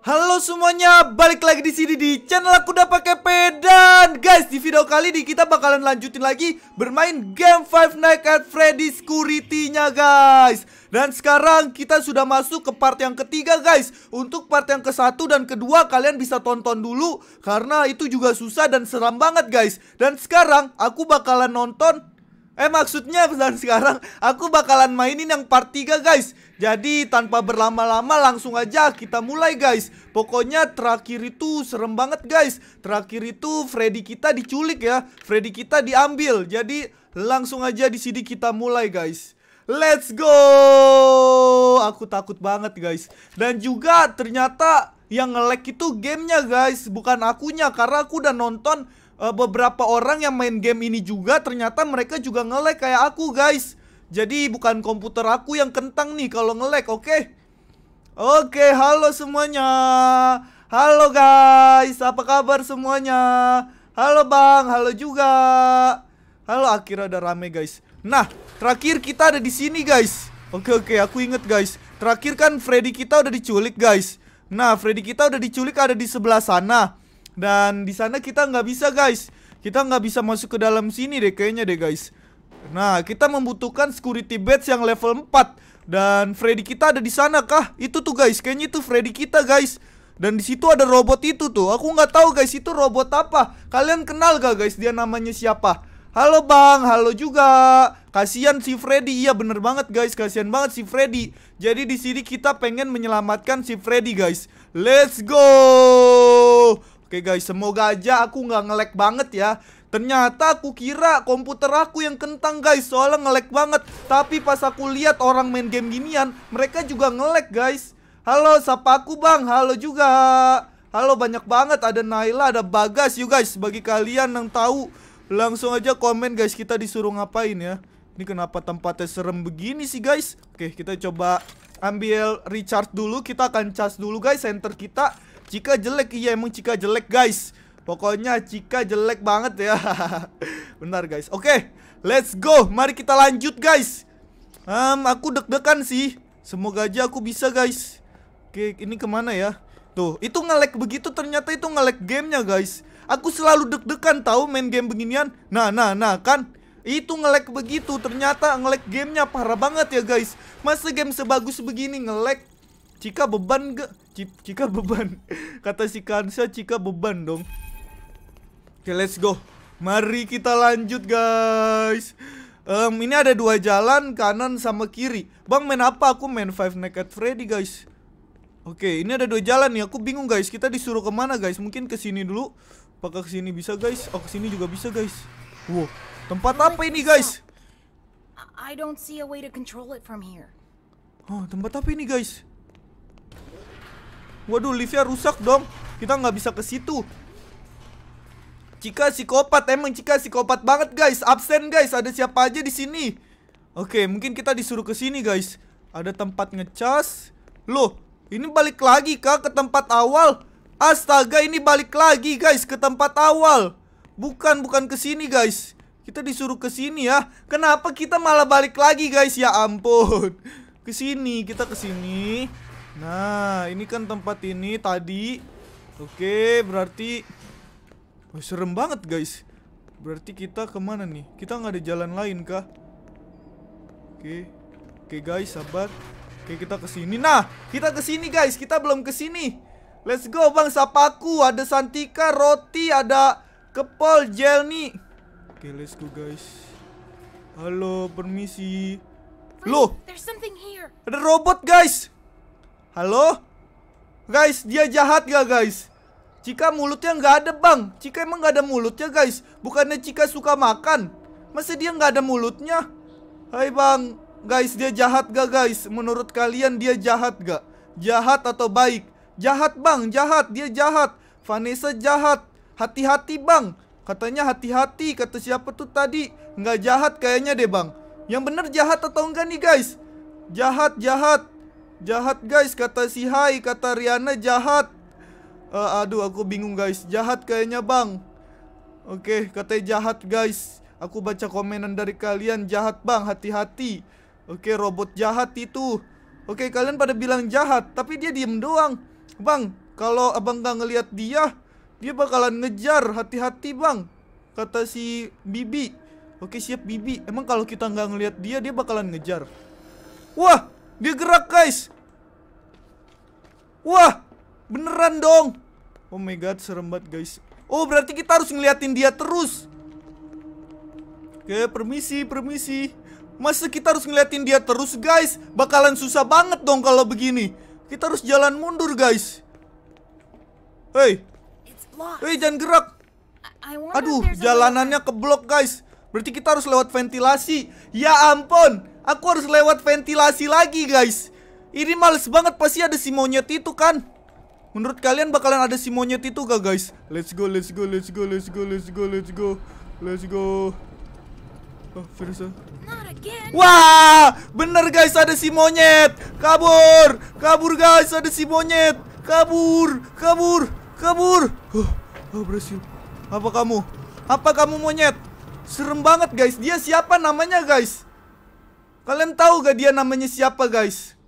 Halo semuanya, balik lagi di sini di channel aku udah pakai pedan. Guys, di video kali ini kita bakalan lanjutin lagi bermain game Five Nights at Freddy's security guys. Dan sekarang kita sudah masuk ke part yang ketiga guys Untuk part yang ke satu dan kedua kalian bisa tonton dulu Karena itu juga susah dan seram banget guys Dan sekarang aku bakalan nonton Eh maksudnya dan sekarang aku bakalan mainin yang part 3 guys jadi tanpa berlama-lama langsung aja kita mulai guys Pokoknya terakhir itu serem banget guys Terakhir itu Freddy kita diculik ya Freddy kita diambil Jadi langsung aja di sini kita mulai guys Let's go Aku takut banget guys Dan juga ternyata yang nge-lag itu gamenya guys Bukan akunya karena aku udah nonton eh, beberapa orang yang main game ini juga Ternyata mereka juga nge-lag kayak aku guys jadi bukan komputer aku yang kentang nih kalau ngelek, oke? Okay? Oke, okay, halo semuanya. Halo guys, apa kabar semuanya? Halo Bang, halo juga. Halo akhirnya ada rame guys. Nah, terakhir kita ada di sini guys. Oke okay, oke, okay, aku inget guys. Terakhir kan Freddy kita udah diculik guys. Nah, Freddy kita udah diculik ada di sebelah sana. Dan di sana kita nggak bisa guys. Kita nggak bisa masuk ke dalam sini deh kayaknya deh guys. Nah, kita membutuhkan security badge yang level 4 dan Freddy kita ada di sana kah? Itu tuh guys, kayaknya itu Freddy kita guys. Dan di situ ada robot itu tuh. Aku nggak tahu guys itu robot apa. Kalian kenal gak guys dia namanya siapa? Halo Bang, halo juga. Kasihan si Freddy. Iya bener banget guys, kasihan banget si Freddy. Jadi di sini kita pengen menyelamatkan si Freddy guys. Let's go. Oke guys, semoga aja aku nggak ngelek banget ya. Ternyata aku kira komputer aku yang kentang guys Soalnya ngelek banget Tapi pas aku lihat orang main game ginian Mereka juga ngelek guys Halo siapa aku bang Halo juga Halo banyak banget Ada Naila ada Bagas you guys Bagi kalian yang tahu Langsung aja komen guys Kita disuruh ngapain ya Ini kenapa tempatnya serem begini sih guys Oke kita coba ambil recharge dulu Kita akan cas dulu guys center kita Jika jelek Iya emang jika jelek guys Pokoknya jika jelek banget ya Benar guys Oke okay, let's go Mari kita lanjut guys um, Aku deg-degan sih Semoga aja aku bisa guys Oke okay, ini kemana ya Tuh itu ngelek begitu ternyata itu ngelek gamenya guys Aku selalu deg-degan tahu main game beginian Nah nah nah kan itu ngelek begitu Ternyata ngelek gamenya parah banget ya guys Masa game sebagus begini ngelek Cika beban gak? Cika beban Kata si Kansa Cika beban dong Oke, let's go. Mari kita lanjut, guys. Um, ini ada dua jalan, kanan sama kiri. Bang, main apa? Aku main Five Naked Freddy, guys. Oke, ini ada dua jalan nih. Aku bingung, guys. Kita disuruh kemana, guys? Mungkin ke sini dulu. Apakah ke sini bisa, guys? Oh, ke sini juga bisa, guys. Wow, tempat apa ini, guys? I don't see a way to control it from here. Oh, tempat apa ini, guys? Waduh, liftnya rusak dong. Kita nggak bisa ke situ. Cika psikopat emang Cika psikopat banget guys. Absen guys, ada siapa aja di sini? Oke, mungkin kita disuruh ke sini guys. Ada tempat ngecas. Loh, ini balik lagi kah ke tempat awal? Astaga, ini balik lagi guys ke tempat awal. Bukan, bukan ke sini guys. Kita disuruh ke sini ya. Kenapa kita malah balik lagi guys? Ya ampun. Ke sini, kita ke sini. Nah, ini kan tempat ini tadi. Oke, berarti Wah, serem banget guys Berarti kita kemana nih? Kita nggak ada jalan lain kah? Oke Oke guys sabar Oke kita kesini Nah kita kesini guys Kita belum kesini Let's go bang Sapaku Ada Santika Roti Ada Kepol Jelni Oke let's go guys Halo permisi Loh Ada robot guys Halo Guys dia jahat gak guys Cika mulutnya nggak ada bang Cika emang nggak ada mulutnya guys Bukannya Cika suka makan Masa dia nggak ada mulutnya Hai bang Guys dia jahat gak guys Menurut kalian dia jahat gak Jahat atau baik Jahat bang jahat dia jahat Vanessa jahat Hati-hati bang Katanya hati-hati Kata siapa tuh tadi Nggak jahat kayaknya deh bang Yang bener jahat atau enggak nih guys Jahat jahat Jahat guys kata si Hai Kata Riana jahat Uh, aduh, aku bingung guys. Jahat kayaknya bang. Oke, okay, katanya jahat guys. Aku baca komenan dari kalian jahat bang, hati-hati. Oke, okay, robot jahat itu. Oke, okay, kalian pada bilang jahat, tapi dia diem doang. Bang, kalau abang gak ngeliat dia, dia bakalan ngejar. Hati-hati bang, kata si Bibi. Oke siap Bibi. Emang kalau kita nggak ngeliat dia, dia bakalan ngejar. Wah, dia gerak guys. Wah, Beneran dong. Oh my god, serem banget guys. Oh, berarti kita harus ngeliatin dia terus. Oke, permisi, permisi. Masa kita harus ngeliatin dia terus, guys? Bakalan susah banget dong kalau begini. Kita harus jalan mundur, guys. Hei. Hei, jangan gerak. Aduh, jalanannya keblok, guys. Berarti kita harus lewat ventilasi. Ya ampun, aku harus lewat ventilasi lagi, guys. Ini males banget pasti ada si monyet itu kan. Menurut kalian bakalan ada si monyet itu gak guys? Let's go, let's go, let's go, let's go, let's go, let's go, let's go. Oh, Firza. Wah, bener guys ada si monyet. Kabur, kabur guys ada si monyet. Kabur, kabur, kabur. Huh, oh, berhasil. Apa kamu? Apa kamu monyet? Serem banget guys. Dia siapa namanya guys? Kalian tahu gak dia namanya siapa guys?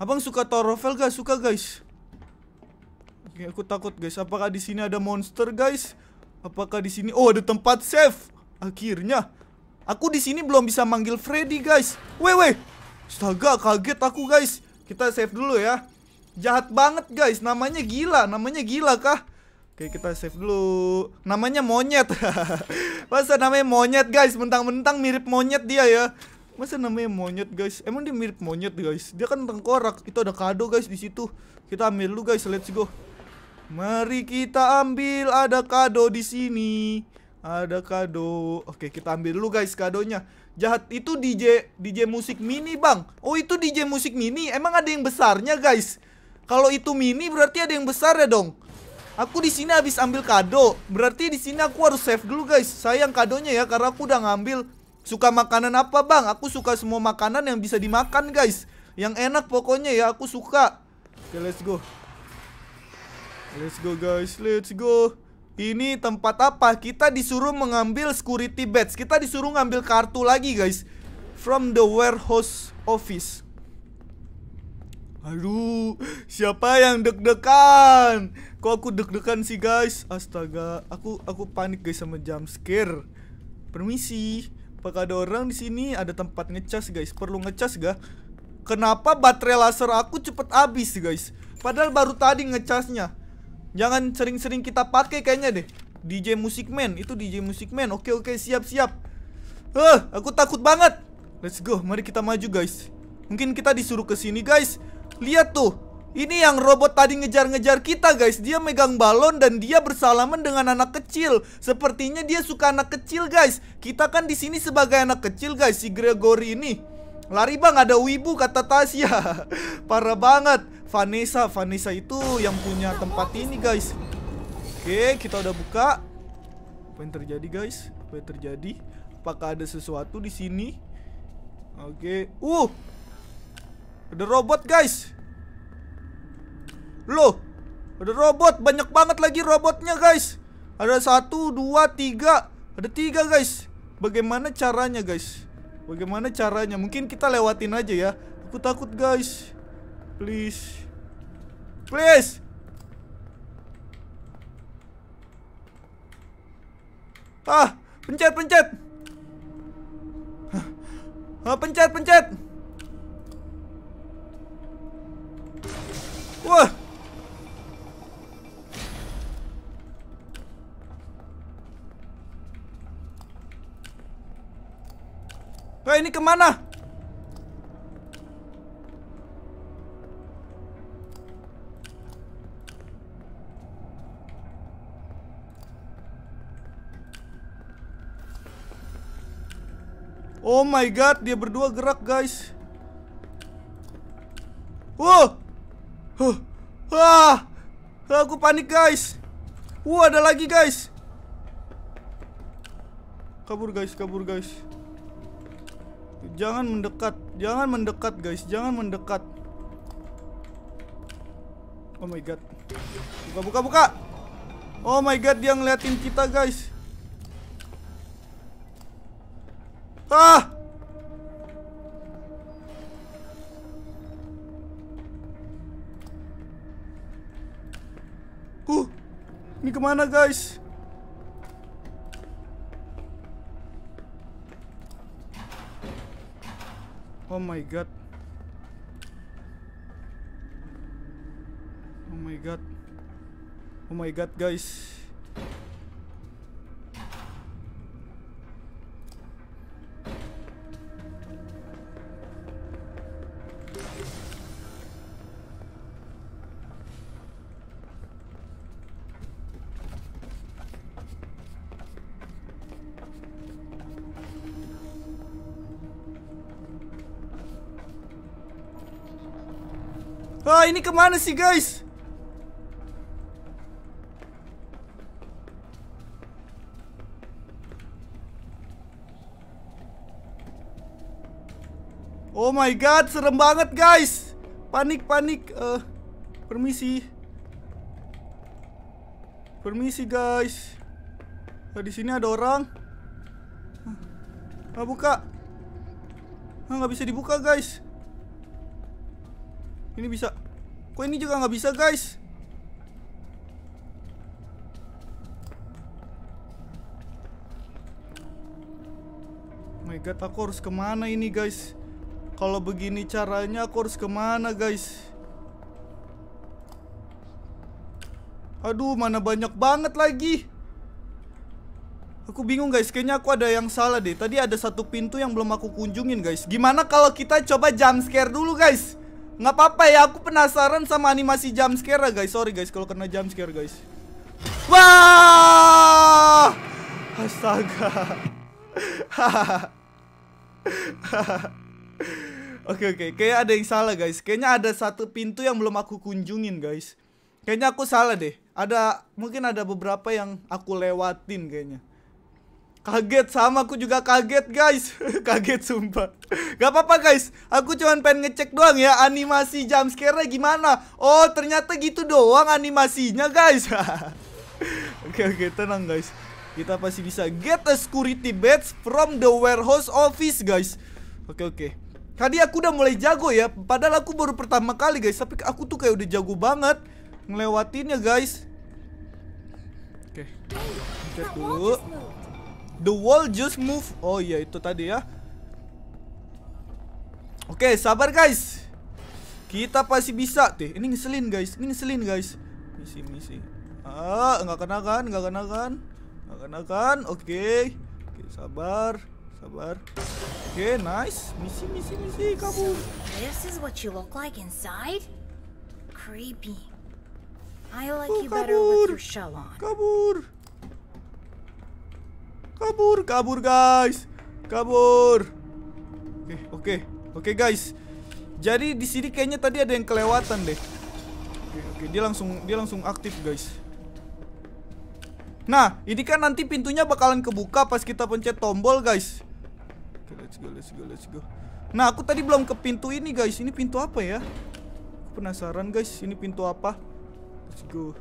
Abang suka Torovel gak? Suka guys. Oke, aku takut guys. Apakah di sini ada monster guys? Apakah di sini? Oh, ada tempat safe. Akhirnya, aku di sini belum bisa manggil Freddy guys. Weh, weh. Astaga, kaget aku guys. Kita save dulu ya. Jahat banget guys. Namanya gila. Namanya gila kah? Oke kita save dulu Namanya monyet Masa namanya monyet guys Mentang-mentang mirip monyet dia ya Masa namanya monyet guys Emang dia mirip monyet guys Dia kan tengkorak Itu ada kado guys di situ Kita ambil dulu guys Let's go Mari kita ambil ada kado di sini. Ada kado. Oke, kita ambil dulu guys kadonya. Jahat itu DJ DJ musik mini, Bang. Oh, itu DJ musik mini. Emang ada yang besarnya, guys? Kalau itu mini berarti ada yang besar ya dong. Aku di sini habis ambil kado. Berarti di sini aku harus save dulu, guys. Sayang kadonya ya karena aku udah ngambil. Suka makanan apa, Bang? Aku suka semua makanan yang bisa dimakan, guys. Yang enak pokoknya ya, aku suka. Oke, let's go. Let's go guys, let's go. Ini tempat apa? Kita disuruh mengambil security badge. Kita disuruh ngambil kartu lagi guys. From the warehouse office. Aduh, siapa yang deg-degan? Kok aku deg-degan sih guys? Astaga, aku aku panik guys sama jump scare. Permisi, apakah ada orang di sini? Ada tempat ngecas guys. Perlu ngecas gak? Kenapa baterai laser aku cepet habis guys? Padahal baru tadi ngecasnya. Jangan sering-sering kita pakai kayaknya deh. DJ Music Man, itu DJ Music Man. Oke, oke, siap, siap. Eh, aku takut banget. Let's go, mari kita maju, guys. Mungkin kita disuruh ke sini, guys. Lihat tuh. Ini yang robot tadi ngejar-ngejar kita, guys. Dia megang balon dan dia bersalaman dengan anak kecil. Sepertinya dia suka anak kecil, guys. Kita kan di sini sebagai anak kecil, guys, si Gregory ini. Lari bang ada wibu kata Tasya Parah banget Vanessa, Vanessa itu yang punya tempat ini guys Oke kita udah buka Apa yang terjadi guys? Apa yang terjadi? Apakah ada sesuatu di sini? Oke Uh Ada robot guys Loh Ada robot Banyak banget lagi robotnya guys Ada satu, dua, tiga Ada tiga guys Bagaimana caranya guys? Bagaimana caranya? Mungkin kita lewatin aja ya. Aku takut, guys. Please. Please. Ah, pencet, pencet. Ah, pencet, pencet. Wah. Wah ini kemana? Oh my god, dia berdua gerak, guys. Wow. Huh. Ah. Aku panik, guys. Wow, ada lagi, guys. Kabur, guys, kabur, guys. Jangan mendekat, jangan mendekat guys, jangan mendekat. Oh my god. Buka buka buka. Oh my god, dia ngeliatin kita guys. Ah! Uh, ini kemana guys? my god. Oh my god. Oh my god, guys. ini kemana sih guys? Oh my god, serem banget guys. Panik, panik. Uh, permisi. Permisi guys. Nah, di sini ada orang. Gak buka. Gak nggak bisa dibuka guys. Ini bisa. Kok ini juga nggak bisa guys oh My god aku harus kemana ini guys Kalau begini caranya aku harus kemana guys Aduh mana banyak banget lagi Aku bingung guys, kayaknya aku ada yang salah deh. Tadi ada satu pintu yang belum aku kunjungin guys. Gimana kalau kita coba jump scare dulu guys? Nggak apa-apa ya, aku penasaran sama animasi jump scare guys. Sorry guys kalau kena jump scare guys. Wah! Astaga. Oke oke, kayak ada yang salah guys. Kayaknya ada satu pintu yang belum aku kunjungin guys. Kayaknya aku salah deh. Ada mungkin ada beberapa yang aku lewatin kayaknya. Kaget sama aku juga kaget guys Kaget sumpah Gak apa-apa guys Aku cuman pengen ngecek doang ya Animasi jumpscare-nya gimana Oh ternyata gitu doang animasinya guys Oke oke tenang guys Kita pasti bisa get a security badge From the warehouse office guys Oke oke Tadi aku udah mulai jago ya Padahal aku baru pertama kali guys Tapi aku tuh kayak udah jago banget Ngelewatinnya guys Oke oke. dulu The wall just move. Oh iya itu tadi ya. Oke, okay, sabar guys. Kita pasti bisa. Teh, ini ngeselin guys. Ini ngeselin guys. Misi misi. Ah, nggak kena kan? Nggak kena kan? Nggak kena kan? Oke. Okay. Oke, okay, sabar. Sabar. Oke, okay, nice. Misi misi misi kabur. this is what you look like inside? Creepy. I like oh, you better with your shell on. Kabur. Kabur, kabur guys. Kabur. Oke, okay, oke. Okay. Oke okay, guys. Jadi di sini kayaknya tadi ada yang kelewatan deh. Oke, oke. Dia langsung dia langsung aktif, guys. Nah, ini kan nanti pintunya bakalan kebuka pas kita pencet tombol, guys. Oke, let's go, let's go, let's go. Nah, aku tadi belum ke pintu ini, guys. Ini pintu apa ya? penasaran, guys. Ini pintu apa? Let's go.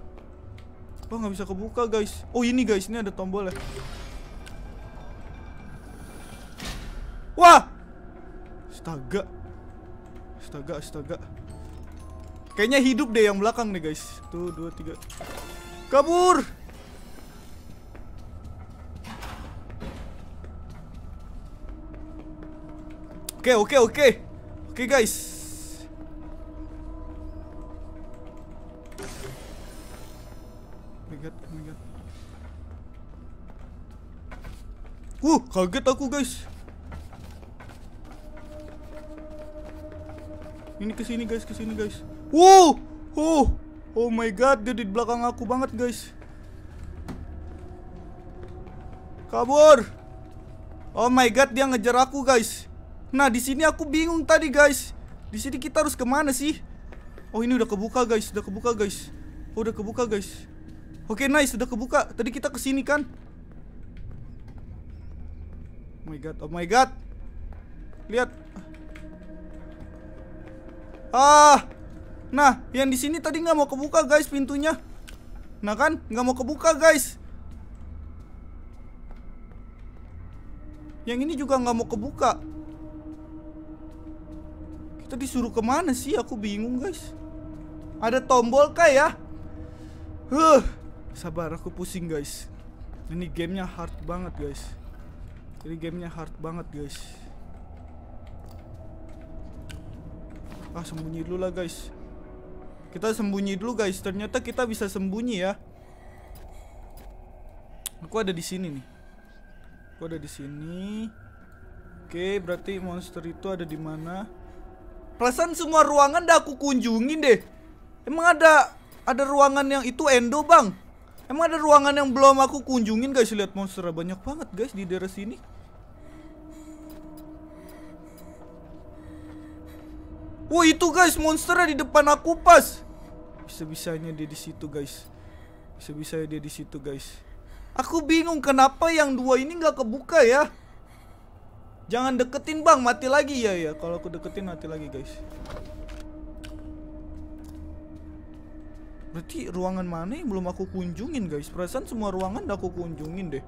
Wah, nggak bisa kebuka, guys. Oh, ini, guys. Ini ada tombol ya. Wah. Astaga. Astaga, astaga. Kayaknya hidup deh yang belakang nih, guys. Tuh, dua, tiga. Kabur. Oke, okay, oke, okay, oke. Okay. Oke, guys. Oh my god, oh my god. Wuh, kaget aku, guys. Ini kesini guys, kesini guys. Wow, oh, oh my god, dia di belakang aku banget guys. Kabur. Oh my god, dia ngejar aku guys. Nah di sini aku bingung tadi guys. Di sini kita harus kemana sih? Oh ini udah kebuka guys, udah kebuka guys. Oh, udah kebuka guys. Oke okay, nice, udah kebuka. Tadi kita kesini kan? Oh my god, oh my god. Lihat. Ah. Nah, yang di sini tadi nggak mau kebuka guys pintunya. Nah kan, nggak mau kebuka guys. Yang ini juga nggak mau kebuka. Kita disuruh kemana sih? Aku bingung guys. Ada tombol kayak, ya? Huh, sabar aku pusing guys. Ini gamenya hard banget guys. Ini gamenya hard banget guys. Ah sembunyi dulu lah guys Kita sembunyi dulu guys Ternyata kita bisa sembunyi ya Aku ada di sini nih Aku ada di sini Oke berarti monster itu ada di mana Perasaan semua ruangan udah aku kunjungin deh Emang ada Ada ruangan yang itu endo bang Emang ada ruangan yang belum aku kunjungin guys Lihat monster banyak banget guys di daerah sini Wah itu guys monsternya di depan aku pas. Bisa-bisanya dia di situ guys. Bisa-bisanya dia di situ guys. Aku bingung kenapa yang dua ini nggak kebuka ya. Jangan deketin bang, mati lagi ya ya. Kalau aku deketin mati lagi guys. Berarti ruangan mana yang belum aku kunjungin guys? Perasaan semua ruangan udah aku kunjungin deh.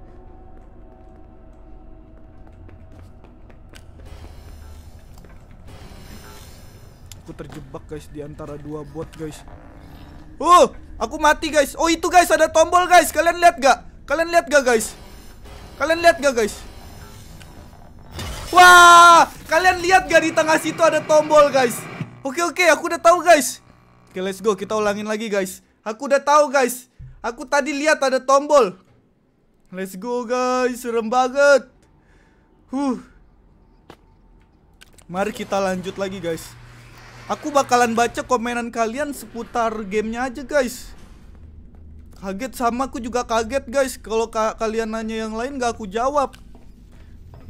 aku terjebak guys di antara dua bot guys. Oh, uh, aku mati guys. Oh itu guys ada tombol guys. Kalian lihat gak? Kalian lihat gak guys? Kalian lihat gak guys? Wah, kalian lihat gak di tengah situ ada tombol guys? Oke oke, aku udah tahu guys. Oke let's go, kita ulangin lagi guys. Aku udah tahu guys. Aku tadi lihat ada tombol. Let's go guys, serem banget. Huh. Mari kita lanjut lagi guys Aku bakalan baca komenan kalian seputar gamenya aja guys Kaget sama aku juga kaget guys Kalau ka kalian nanya yang lain gak aku jawab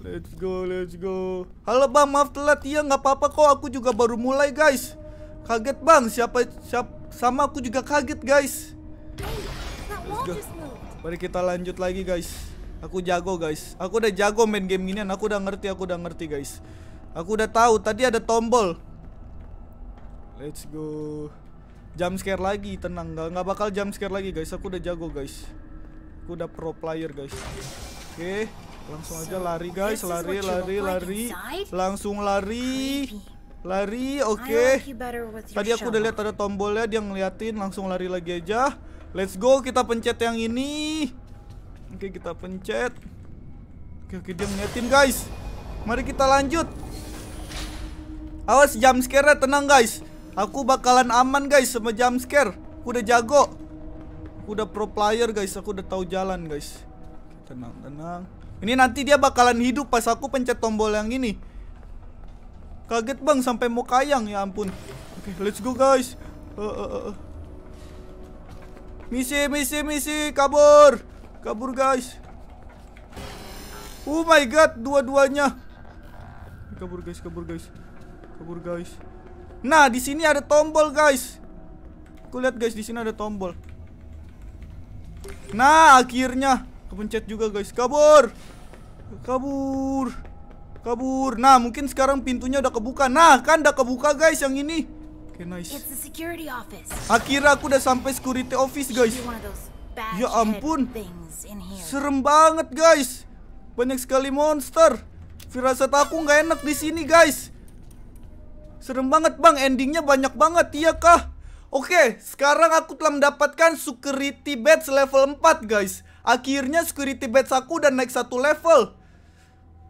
Let's go, let's go Halo bang, maaf telat Iya gak apa-apa kok, aku juga baru mulai guys Kaget bang, siapa, siap Sama aku juga kaget guys Mari kita lanjut lagi guys Aku jago guys Aku udah jago main game ginian Aku udah ngerti, aku udah ngerti guys Aku udah tahu tadi ada tombol Let's go. Jump scare lagi, tenang. Gak, gak bakal jump scare lagi, guys. Aku udah jago, guys. Aku udah pro player, guys. Oke. Okay. Langsung aja lari, guys. Lari, lari, lari. Langsung lari. Lari, oke. Okay. Tadi aku udah lihat ada tombolnya, dia ngeliatin. Langsung lari lagi aja. Let's go, kita pencet yang ini. Oke, okay, kita pencet. Oke, okay, okay, dia ngeliatin, guys. Mari kita lanjut. Awas jump scare tenang, guys. Aku bakalan aman guys sama jump scare. Aku udah jago. Aku udah pro player guys, aku udah tahu jalan guys. Tenang, tenang. Ini nanti dia bakalan hidup pas aku pencet tombol yang ini. Kaget bang sampai mau kayang ya ampun. Oke, okay, let's go guys. Uh, uh, uh. Misi, misi, misi, kabur. Kabur guys. Oh my god, dua-duanya. Kabur guys, kabur guys. Kabur guys. Nah, di sini ada tombol, guys. Aku lihat guys, di sini ada tombol. Nah, akhirnya kepencet juga, guys. Kabur. Kabur. Kabur. Nah, mungkin sekarang pintunya udah kebuka. Nah, kan udah kebuka, guys, yang ini. Oke, okay, nice. Akhirnya aku udah sampai security office, guys. Ya ampun Serem banget guys Banyak sekali monster Firasat aku nggak enak di sini guys Serem banget bang, endingnya banyak banget, iya kah? Oke, sekarang aku telah mendapatkan security badge level 4 guys Akhirnya security badge aku udah naik satu level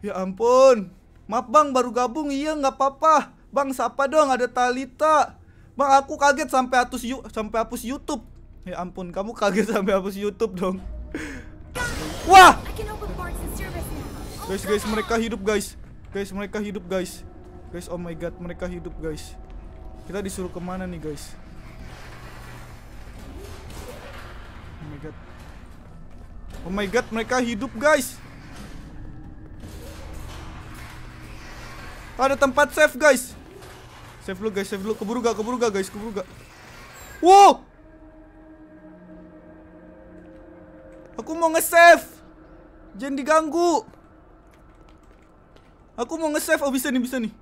Ya ampun Maaf bang, baru gabung, iya nggak apa-apa Bang, siapa dong, ada Talita Bang, aku kaget sampai hapus, sampai hapus Youtube Ya ampun, kamu kaget sampai hapus Youtube dong Wah! Guys, guys, mereka hidup guys Guys, mereka hidup guys Guys, oh my god, mereka hidup guys. Kita disuruh kemana nih guys? Oh my god. Oh my god, mereka hidup guys. Oh, ada tempat save guys. Save dulu guys, save dulu. Keburu gak, keburu gak guys, keburu gak. Wow! Aku mau nge-save. Jangan diganggu. Aku mau nge-save. Oh, bisa nih, bisa nih.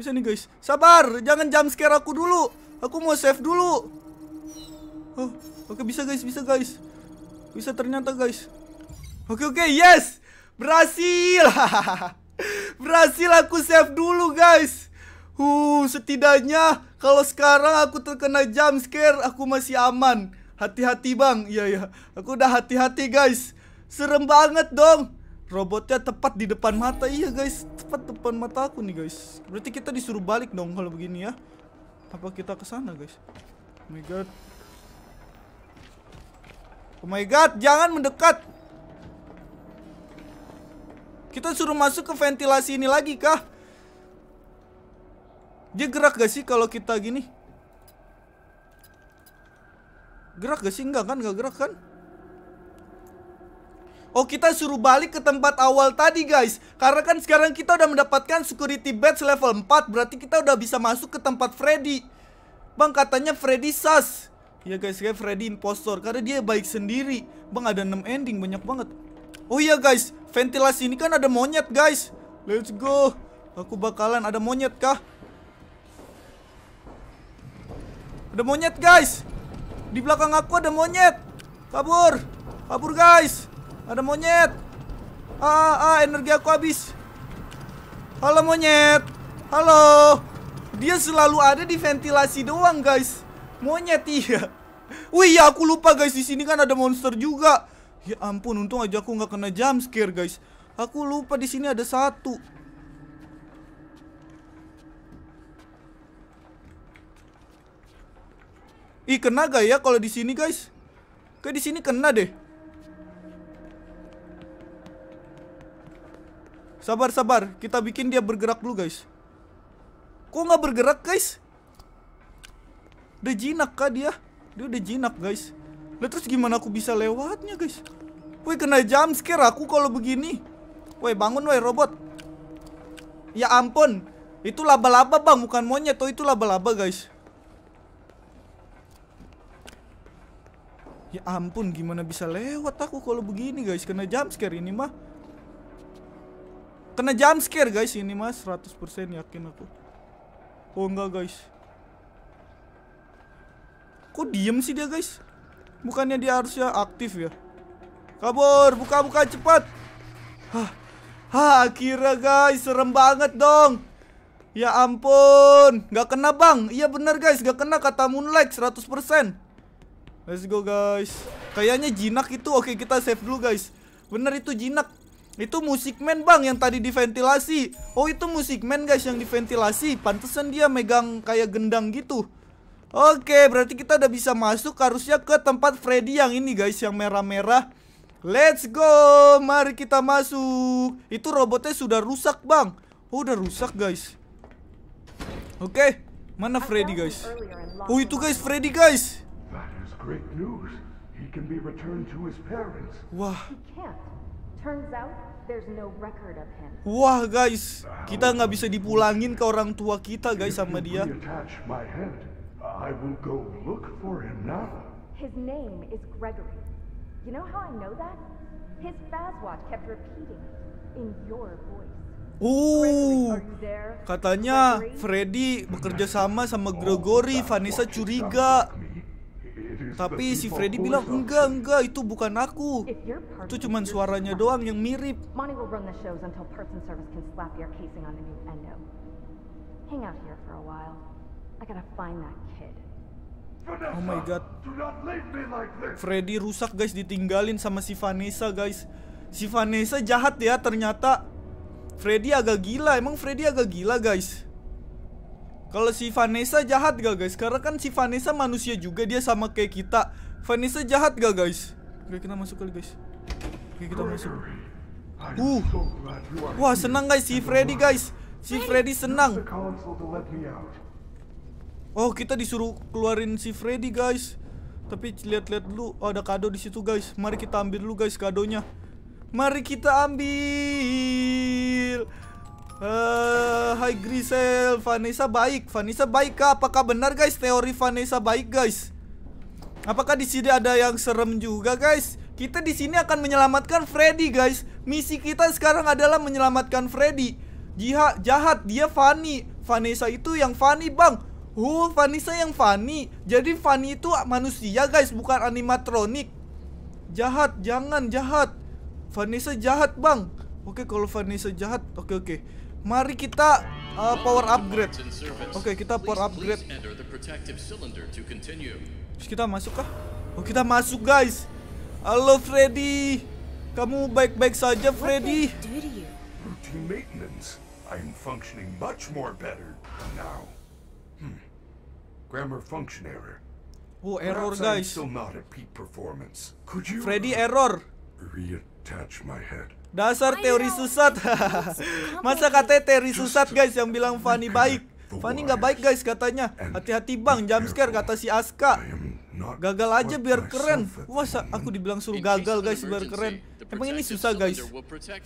Bisa nih guys. Sabar, jangan jump scare aku dulu. Aku mau save dulu. Oh, oke bisa guys, bisa guys. Bisa ternyata guys. Oke oke, yes. Berhasil. Berhasil aku save dulu guys. Uh, setidaknya kalau sekarang aku terkena jump scare, aku masih aman. Hati-hati bang, iya iya. Aku udah hati-hati guys. Serem banget dong. Robotnya tepat di depan mata Iya guys Tepat depan mata aku nih guys Berarti kita disuruh balik dong Kalau begini ya Apa kita ke sana guys Oh my god Oh my god Jangan mendekat Kita suruh masuk ke ventilasi ini lagi kah Dia gerak gak sih Kalau kita gini Gerak gak sih? Enggak kan? enggak gerak kan? Oh kita suruh balik ke tempat awal tadi guys Karena kan sekarang kita udah mendapatkan security badge level 4 Berarti kita udah bisa masuk ke tempat Freddy Bang katanya Freddy sus, Ya guys kayak Freddy impostor Karena dia baik sendiri Bang ada 6 ending banyak banget Oh iya guys Ventilasi ini kan ada monyet guys Let's go Aku bakalan ada monyet kah? Ada monyet guys Di belakang aku ada monyet Kabur Kabur guys ada monyet. Ah, ah, energi aku habis. Halo monyet. Halo. Dia selalu ada di ventilasi doang, guys. Monyet iya. Wih, ya aku lupa guys di sini kan ada monster juga. Ya ampun, untung aja aku nggak kena jump scare, guys. Aku lupa di sini ada satu. Ih, kena gak ya kalau di sini, guys? Kayak di sini kena deh. Sabar, sabar. Kita bikin dia bergerak dulu, guys. Kok nggak bergerak, guys? Udah jinak kah dia? Dia udah jinak, guys. Lah terus gimana aku bisa lewatnya, guys? Woi, kena jump scare aku kalau begini. Woi, bangun woi robot. Ya ampun. Itu laba-laba, Bang, bukan monyet. Tuh itu laba-laba, guys. Ya ampun, gimana bisa lewat aku kalau begini, guys? Kena jump scare ini mah. Kena jump scare guys ini mas 100% yakin aku Oh enggak guys Kok diem sih dia guys Bukannya dia harusnya aktif ya Kabur buka-buka cepat Hah Hah akhirnya guys serem banget dong Ya ampun nggak kena bang Iya bener guys gak kena kata Moonlight 100% Let's go guys Kayaknya jinak itu Oke kita save dulu guys Bener itu jinak itu musik man bang yang tadi diventilasi Oh itu musik man guys yang diventilasi Pantesan dia megang kayak gendang gitu Oke berarti kita udah bisa masuk harusnya ke tempat Freddy yang ini guys Yang merah-merah Let's go Mari kita masuk Itu robotnya sudah rusak bang Oh udah rusak guys Oke Mana Freddy guys Oh itu guys Freddy guys Wah Wah guys, kita nggak bisa dipulangin ke orang tua kita guys sama dia. I Oh, katanya Freddy bekerja sama sama Gregory. Vanessa curiga. Tapi si Freddy bilang, enggak, enggak, itu bukan aku. Itu cuma suaranya doang yang mirip. Oh my god. Freddy rusak guys, ditinggalin sama si Vanessa guys. Si Vanessa jahat ya ternyata. Freddy agak gila, emang Freddy agak gila guys. Kalau si Vanessa jahat gak guys? Karena kan si Vanessa manusia juga dia sama kayak kita. Vanessa jahat gak guys? Oke kita masuk kali guys. Oke kita masuk. Uh, wah senang guys si Freddy guys. Si Freddy senang. Oh kita disuruh keluarin si Freddy guys. Tapi lihat-lihat dulu oh, ada kado di situ guys. Mari kita ambil dulu guys kadonya. Mari kita ambil. Uh, hai Grisel, Vanessa baik. Vanessa baik kah? Apakah benar guys teori Vanessa baik guys? Apakah di sini ada yang serem juga guys? Kita di sini akan menyelamatkan Freddy guys. Misi kita sekarang adalah menyelamatkan Freddy. Jiha jahat dia Fanny. Vanessa itu yang Fanny bang. Huh, Vanessa yang Fanny. Jadi Fanny itu manusia guys, bukan animatronik. Jahat, jangan jahat. Vanessa jahat bang. Oke, kalau Vanessa jahat, oke oke. Mari kita uh, power upgrade. Oke, okay, kita power upgrade. Terus kita masuk kah? Oh, kita masuk, guys. Halo Freddy. Kamu baik-baik saja, Freddy? Routine maintenance. I'm functioning much more better now. Hmm. Grammar function error. Oh, error, guys. Still not at peak performance. Could you Freddy uh, error. Reattach my head. Dasar teori susat. Masa katanya teori susat guys yang bilang Fanny baik. Fanny nggak baik guys katanya. Hati-hati bang, jam scare kata si Aska. Gagal aja biar keren. Masa aku dibilang suruh gagal guys biar keren. Emang ini susah guys.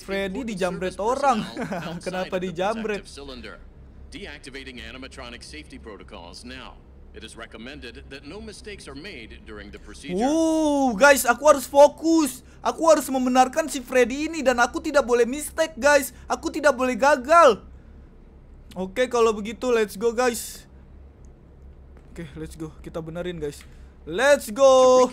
Freddy dijambret orang. Kenapa dijambret? Deactivating animatronic safety protocols now. It is recommended that no mistakes are made during the procedure. Wow, guys, aku harus fokus. Aku harus membenarkan si Freddy ini dan aku tidak boleh mistake, guys. Aku tidak boleh gagal. Oke, okay, kalau begitu let's go, guys. Oke, okay, let's go. Kita benerin, guys. Let's go.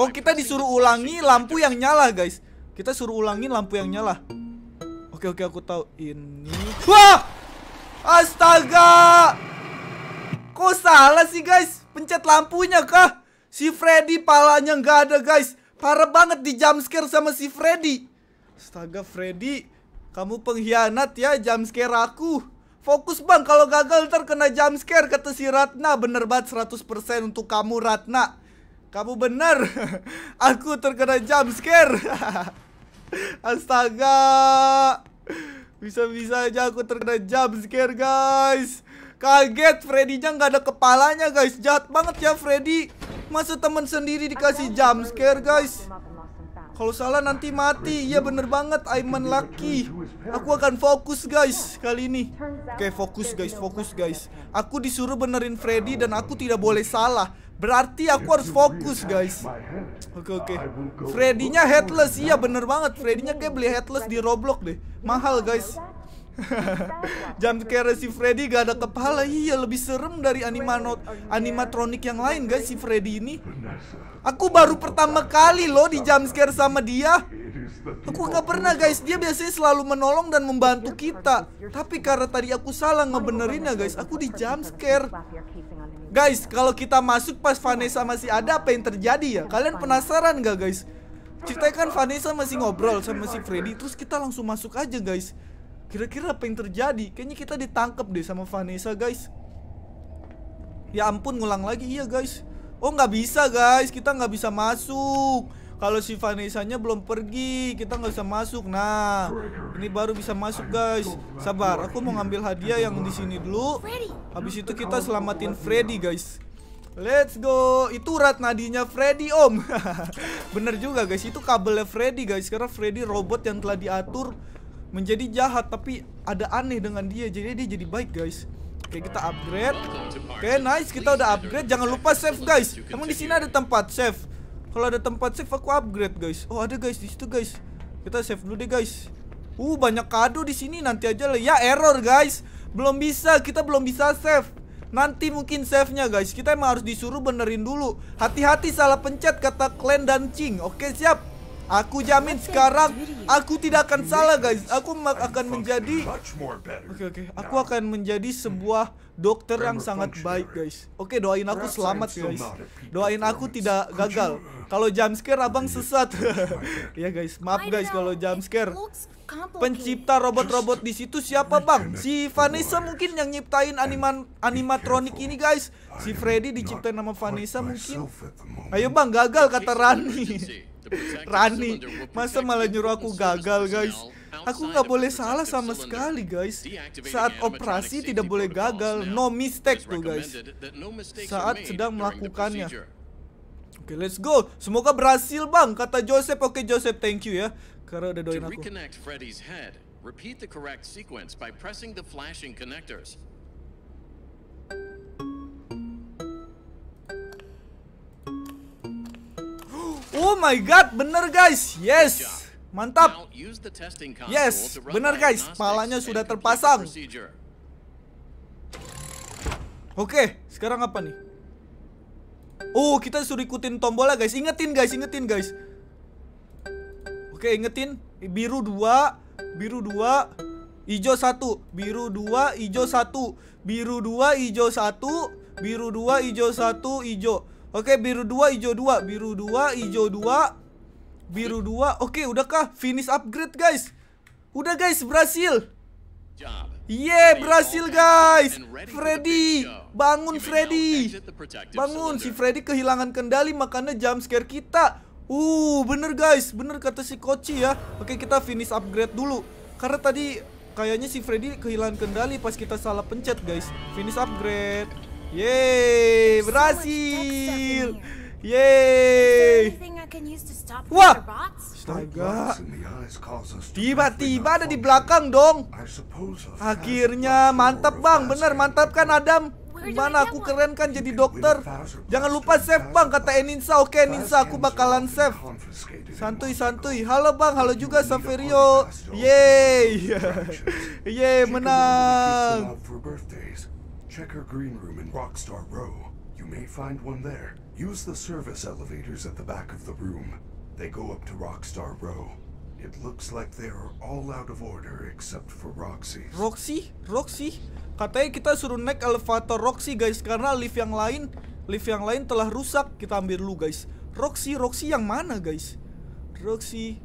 Oh, kita disuruh ulangi lampu yang nyala, guys. Kita suruh ulangi lampu yang nyala. Oke, okay, oke, aku tahu ini. Wah! Astaga! Kok salah sih guys? Pencet lampunya kah? Si Freddy palanya nggak ada guys. Parah banget di jumpscare sama si Freddy. Astaga Freddy, kamu pengkhianat ya jumpscare aku. Fokus bang, kalau gagal ntar kena jumpscare kata si Ratna. Bener banget 100% untuk kamu Ratna. Kamu bener. aku terkena jumpscare. Astaga. Bisa-bisa aja aku terkena jump scare guys Kaget Freddy-nya gak ada kepalanya guys Jahat banget ya Freddy Masa temen sendiri dikasih jump scare guys Kalau salah nanti mati Iya bener banget Aiman Lucky Aku akan fokus guys kali ini Oke fokus guys fokus guys Aku disuruh benerin Freddy dan aku tidak boleh salah Berarti aku harus fokus guys Oke oke Freddy-nya headless Iya bener banget Freddy-nya kayak beli headless di Roblox deh Mahal guys Jam scare si Freddy gak ada kepala. Iya, lebih serem dari animanot oh, iya. animatronik yang lain guys si Freddy ini. Aku baru pertama kali loh di jam scare sama dia. Aku gak pernah guys, dia biasanya selalu menolong dan membantu kita. Tapi karena tadi aku salah ya guys, aku di jam scare. Guys, kalau kita masuk pas Vanessa masih ada apa yang terjadi ya? Kalian penasaran gak guys? Ceritakan Vanessa masih ngobrol sama si Freddy Terus kita langsung masuk aja guys Kira-kira apa yang terjadi? Kayaknya kita ditangkap deh sama Vanessa, guys. Ya ampun, ngulang lagi. ya, guys. Oh, nggak bisa, guys. Kita nggak bisa masuk. Kalau si Vanessa-nya belum pergi, kita nggak bisa masuk. Nah, ini baru bisa masuk, guys. Sabar, aku mau ngambil hadiah yang di sini dulu. Habis itu kita selamatin Freddy, guys. Let's go. Itu urat nadinya Freddy, Om. Bener juga, guys. Itu kabelnya Freddy, guys. Karena Freddy robot yang telah diatur menjadi jahat tapi ada aneh dengan dia jadi dia jadi baik guys Oke kita upgrade Oke nice kita udah upgrade jangan lupa save guys emang di sini ada tempat save kalau ada tempat save aku upgrade guys oh ada guys di situ guys kita save dulu deh guys uh banyak kado di sini nanti aja lah ya error guys belum bisa kita belum bisa save Nanti mungkin save-nya guys Kita emang harus disuruh benerin dulu Hati-hati salah pencet kata Clan dan cing Oke siap Aku jamin sekarang aku tidak akan salah guys. Aku akan menjadi Oke oke, aku akan menjadi sebuah dokter yang sangat baik guys. Oke, doain aku selamat guys. Doain aku tidak gagal. Kalau jump scare abang sesat. ya guys, maaf guys kalau jump scare. Pencipta robot-robot di situ siapa bang? Si Vanessa mungkin yang nyiptain animan animatronik ini guys. Si Freddy diciptain nama Vanessa mungkin. Ayo bang gagal kata Rani. Gitu, Rani, masa malah gitu. nyuruh aku gagal guys? Aku nggak boleh salah sama sekali guys. Saat operasi tidak boleh gagal, no mistake tuh guys. Saat sedang melakukannya. Oke, okay, let's go. Semoga berhasil bang, kata Joseph. Oke okay, Joseph, thank you ya. Karena udah doain aku. Oh my god, bener guys. Yes. Mantap. Yes, bener guys. Palanya sudah terpasang. Oke, sekarang apa nih? Oh, kita suruh ikutin tombolnya guys. Ingetin guys, ingetin guys. Oke, ingetin. Biru 2, biru 2, hijau 1, biru 2, hijau 1, biru 2, hijau 1, biru 2, hijau 1, hijau. Oke, biru dua hijau dua biru dua hijau dua biru dua Oke, udahkah finish upgrade, guys? Udah, guys, berhasil. Yeah, berhasil guys. Freddy, bangun Freddy. Bangun si Freddy kehilangan kendali makanya jump scare kita. Uh, bener guys, bener kata si Koci ya. Oke, kita finish upgrade dulu. Karena tadi kayaknya si Freddy kehilangan kendali pas kita salah pencet guys. Finish upgrade. Yeay, berhasil. Yeay. Wah. Tiba-tiba ada di belakang dong. Akhirnya mantap Bang, benar mantap kan Adam? Gimana aku keren kan jadi dokter? Jangan lupa save Bang kata Eninsa. Oke Eninsa aku bakalan save. Santuy santuy. Halo Bang, halo juga Saverio. Yeay. Yeay menang. Check her Green Room in Rockstar Row. You may find one there. Use the service elevators at the back of the room. They go up to Rockstar Row. It looks like they are all out of order except for Roxy. Roxy? Roxy? Katanya kita suruh naik elevator Roxy guys karena lift yang lain lift yang lain telah rusak. Kita ambil dulu guys. Roxy, Roxy yang mana guys? Roxy.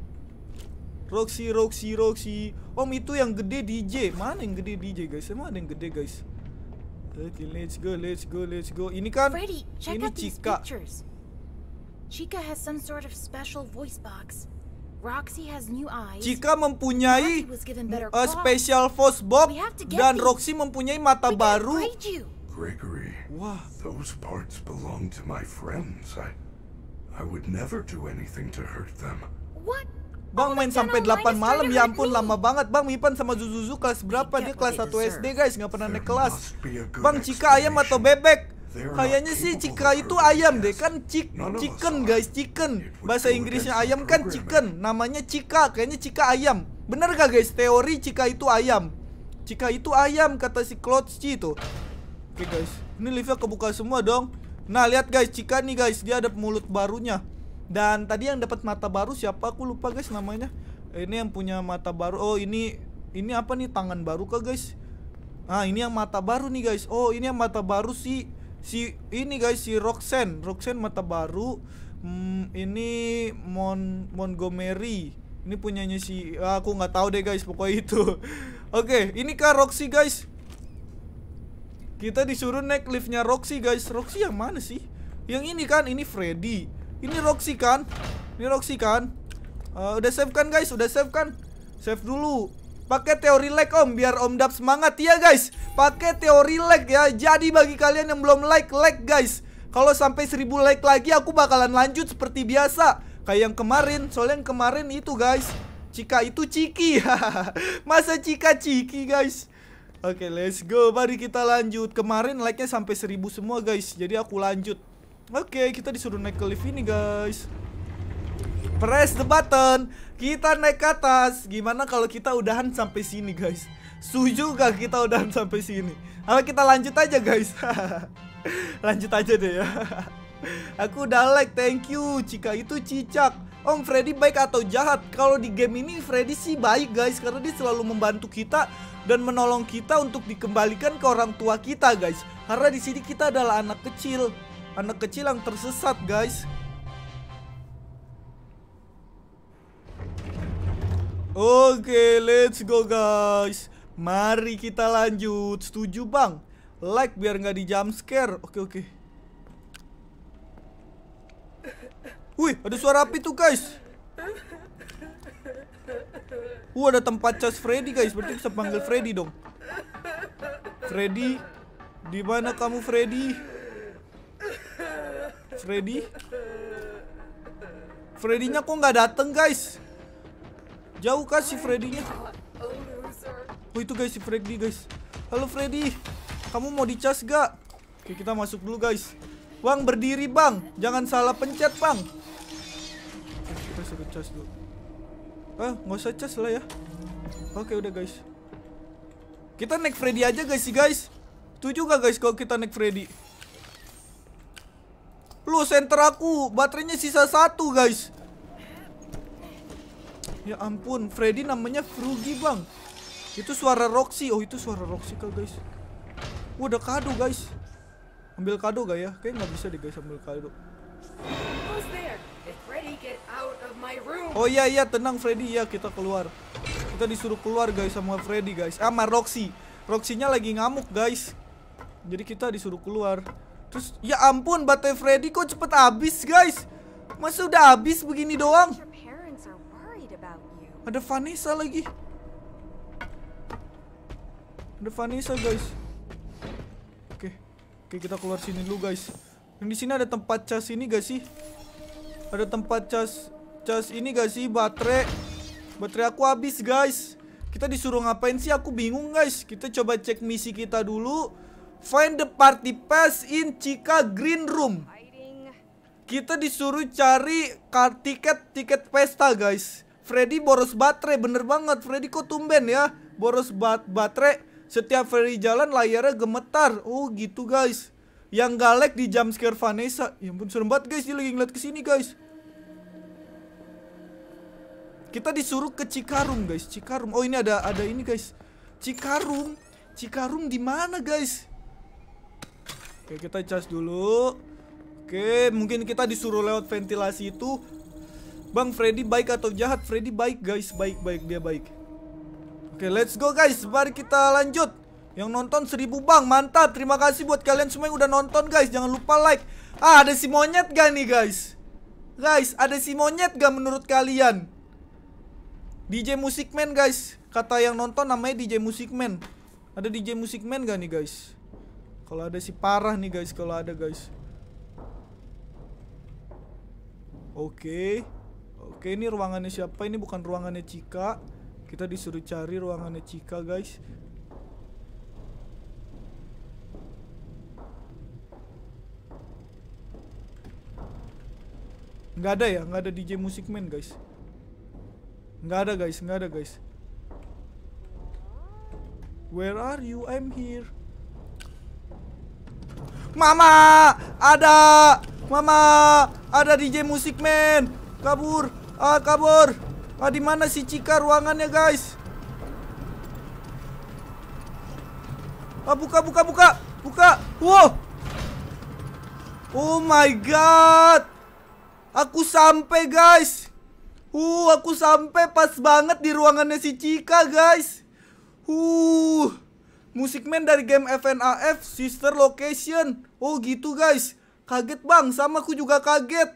Roxy, Roxy, Roxy. Om itu yang gede DJ. Mana yang gede DJ guys? Emang ada yang gede guys? Okay, let's go, let's go, let's go. Ini kan? Freddy, check ini out these pictures. Chica has some sort of special voice box. Roxy has new eyes. Chica mempunyai uh, special voice box dan Roxy mempunyai mata we baru. Gregory, Wah. those parts belong to my friends. I, I would never do anything to hurt them. What Bang main sampai 8 malam ya ampun lama banget Bang Mipan sama Zuzuzu kelas berapa dia kelas 1 SD guys nggak pernah naik kelas Bang Cika ayam atau bebek Kayaknya sih Cika itu ayam deh kan cik chicken guys chicken bahasa Inggrisnya ayam kan chicken namanya Cika kayaknya Cika ayam bener gak guys teori Cika itu ayam Cika itu ayam kata si Claude Klotchi itu Oke okay, guys ini liftnya kebuka semua dong Nah lihat guys Cika nih guys dia ada mulut barunya dan tadi yang dapat mata baru siapa? Aku lupa guys namanya. Ini yang punya mata baru. Oh, ini ini apa nih tangan baru kah guys? Ah, ini yang mata baru nih guys. Oh, ini yang mata baru si si ini guys si Roxanne. Roxanne mata baru. Hmm, ini Mon Montgomery. Ini punyanya si ah, aku nggak tahu deh guys, pokoknya itu. Oke, okay, ini kah Roxy guys? Kita disuruh naik liftnya Roxy guys. Roxy yang mana sih? Yang ini kan ini Freddy. Ini Roxy kan? Ini Roxy kan? Uh, udah save kan guys? Udah save kan? Save dulu. Pakai teori like Om biar Om Dap semangat ya guys. Pakai teori like ya. Jadi bagi kalian yang belum like, like guys. Kalau sampai 1000 like lagi aku bakalan lanjut seperti biasa. Kayak yang kemarin, soalnya yang kemarin itu guys. Cika itu Ciki. Masa Cika Ciki guys. Oke, okay, let's go. Mari kita lanjut. Kemarin like-nya sampai 1000 semua guys. Jadi aku lanjut. Oke, okay, kita disuruh naik ke lift ini, guys. Press the button. Kita naik ke atas. Gimana kalau kita udahan sampai sini, guys? Setuju gak kita udahan sampai sini? Apa kita lanjut aja, guys? lanjut aja deh ya. Aku udah like, thank you. Jika itu cicak. Om Freddy baik atau jahat? Kalau di game ini Freddy sih baik guys karena dia selalu membantu kita dan menolong kita untuk dikembalikan ke orang tua kita guys. Karena di sini kita adalah anak kecil. Anak kecil yang tersesat guys Oke okay, let's go guys Mari kita lanjut Setuju bang Like biar nggak di jump scare Oke okay, oke okay. Wih ada suara api tuh guys Wuh, ada tempat charge Freddy guys Berarti bisa panggil Freddy dong Freddy di mana kamu Freddy? Freddy? Freddy-nya kok nggak dateng guys? Jauh kah si Freddy-nya? Oh itu guys si Freddy guys. Halo Freddy, kamu mau dicas gak? Oke kita masuk dulu guys. Bang berdiri bang, jangan salah pencet bang. Kita suruh cas dulu. Ah nggak usah cas lah ya. Oke udah guys. Kita naik Freddy aja guys sih guys. Tujuh gak guys kalau kita naik Freddy? Lu senter aku, baterainya sisa satu guys Ya ampun, Freddy namanya Frugi bang Itu suara Roxy, oh itu suara Roxy kah guys Wah ada kado guys Ambil kado gak ya? Kayaknya gak bisa deh guys ambil kado Oh iya iya tenang Freddy ya kita keluar Kita disuruh keluar guys sama Freddy guys ah, Sama Roxy Roxy-nya lagi ngamuk guys Jadi kita disuruh keluar Terus ya ampun baterai Freddy kok cepet habis guys Masa udah habis begini doang Ada Vanessa lagi Ada Vanessa guys Oke Oke kita keluar sini dulu guys Dan di sini ada tempat cas ini gak sih Ada tempat cas Cas ini gak sih baterai Baterai aku habis guys Kita disuruh ngapain sih aku bingung guys Kita coba cek misi kita dulu Find the party pass in Chica Green Room. Kita disuruh cari tiket tiket pesta, guys. Freddy boros baterai, bener banget. Freddy kok tumben ya, boros bat baterai. Setiap Freddy jalan layarnya gemetar. Oh gitu guys. Yang galak di jumpscare Vanessa. Ya pun serem banget guys, dia lagi ngeliat kesini guys. Kita disuruh ke Cikarum guys, Cikarum. Oh ini ada ada ini guys. Cikarum. Cikarum di mana guys? Oke, kita charge dulu. Oke, mungkin kita disuruh lewat ventilasi itu. Bang Freddy baik atau jahat? Freddy baik, guys. Baik-baik dia baik. Oke, let's go guys. Mari kita lanjut. Yang nonton seribu bang, mantap. Terima kasih buat kalian semua yang udah nonton guys. Jangan lupa like. Ah, ada si monyet gak nih guys? Guys, ada si monyet gak menurut kalian? DJ Musikman guys. Kata yang nonton namanya DJ Musikman. Ada DJ Musikman gak nih guys? Kalau ada sih parah nih guys, kalau ada guys. Oke. Oke, ini ruangannya siapa? Ini bukan ruangannya Cika. Kita disuruh cari ruangannya Cika, guys. Nggak ada ya? Nggak ada DJ Music Man, guys. Nggak ada, guys. Nggak ada, guys. Where are you? I'm here. Mama, ada. Mama, ada DJ musik Man Kabur, ah kabur. Ah di mana si Cika ruangannya guys? Ah buka buka buka buka. Wow. Oh my god. Aku sampai guys. Uh, aku sampai pas banget di ruangannya si Cika guys. Uh. Musik Man dari game FNAF Sister Location. Oh gitu guys. Kaget bang, sama aku juga kaget.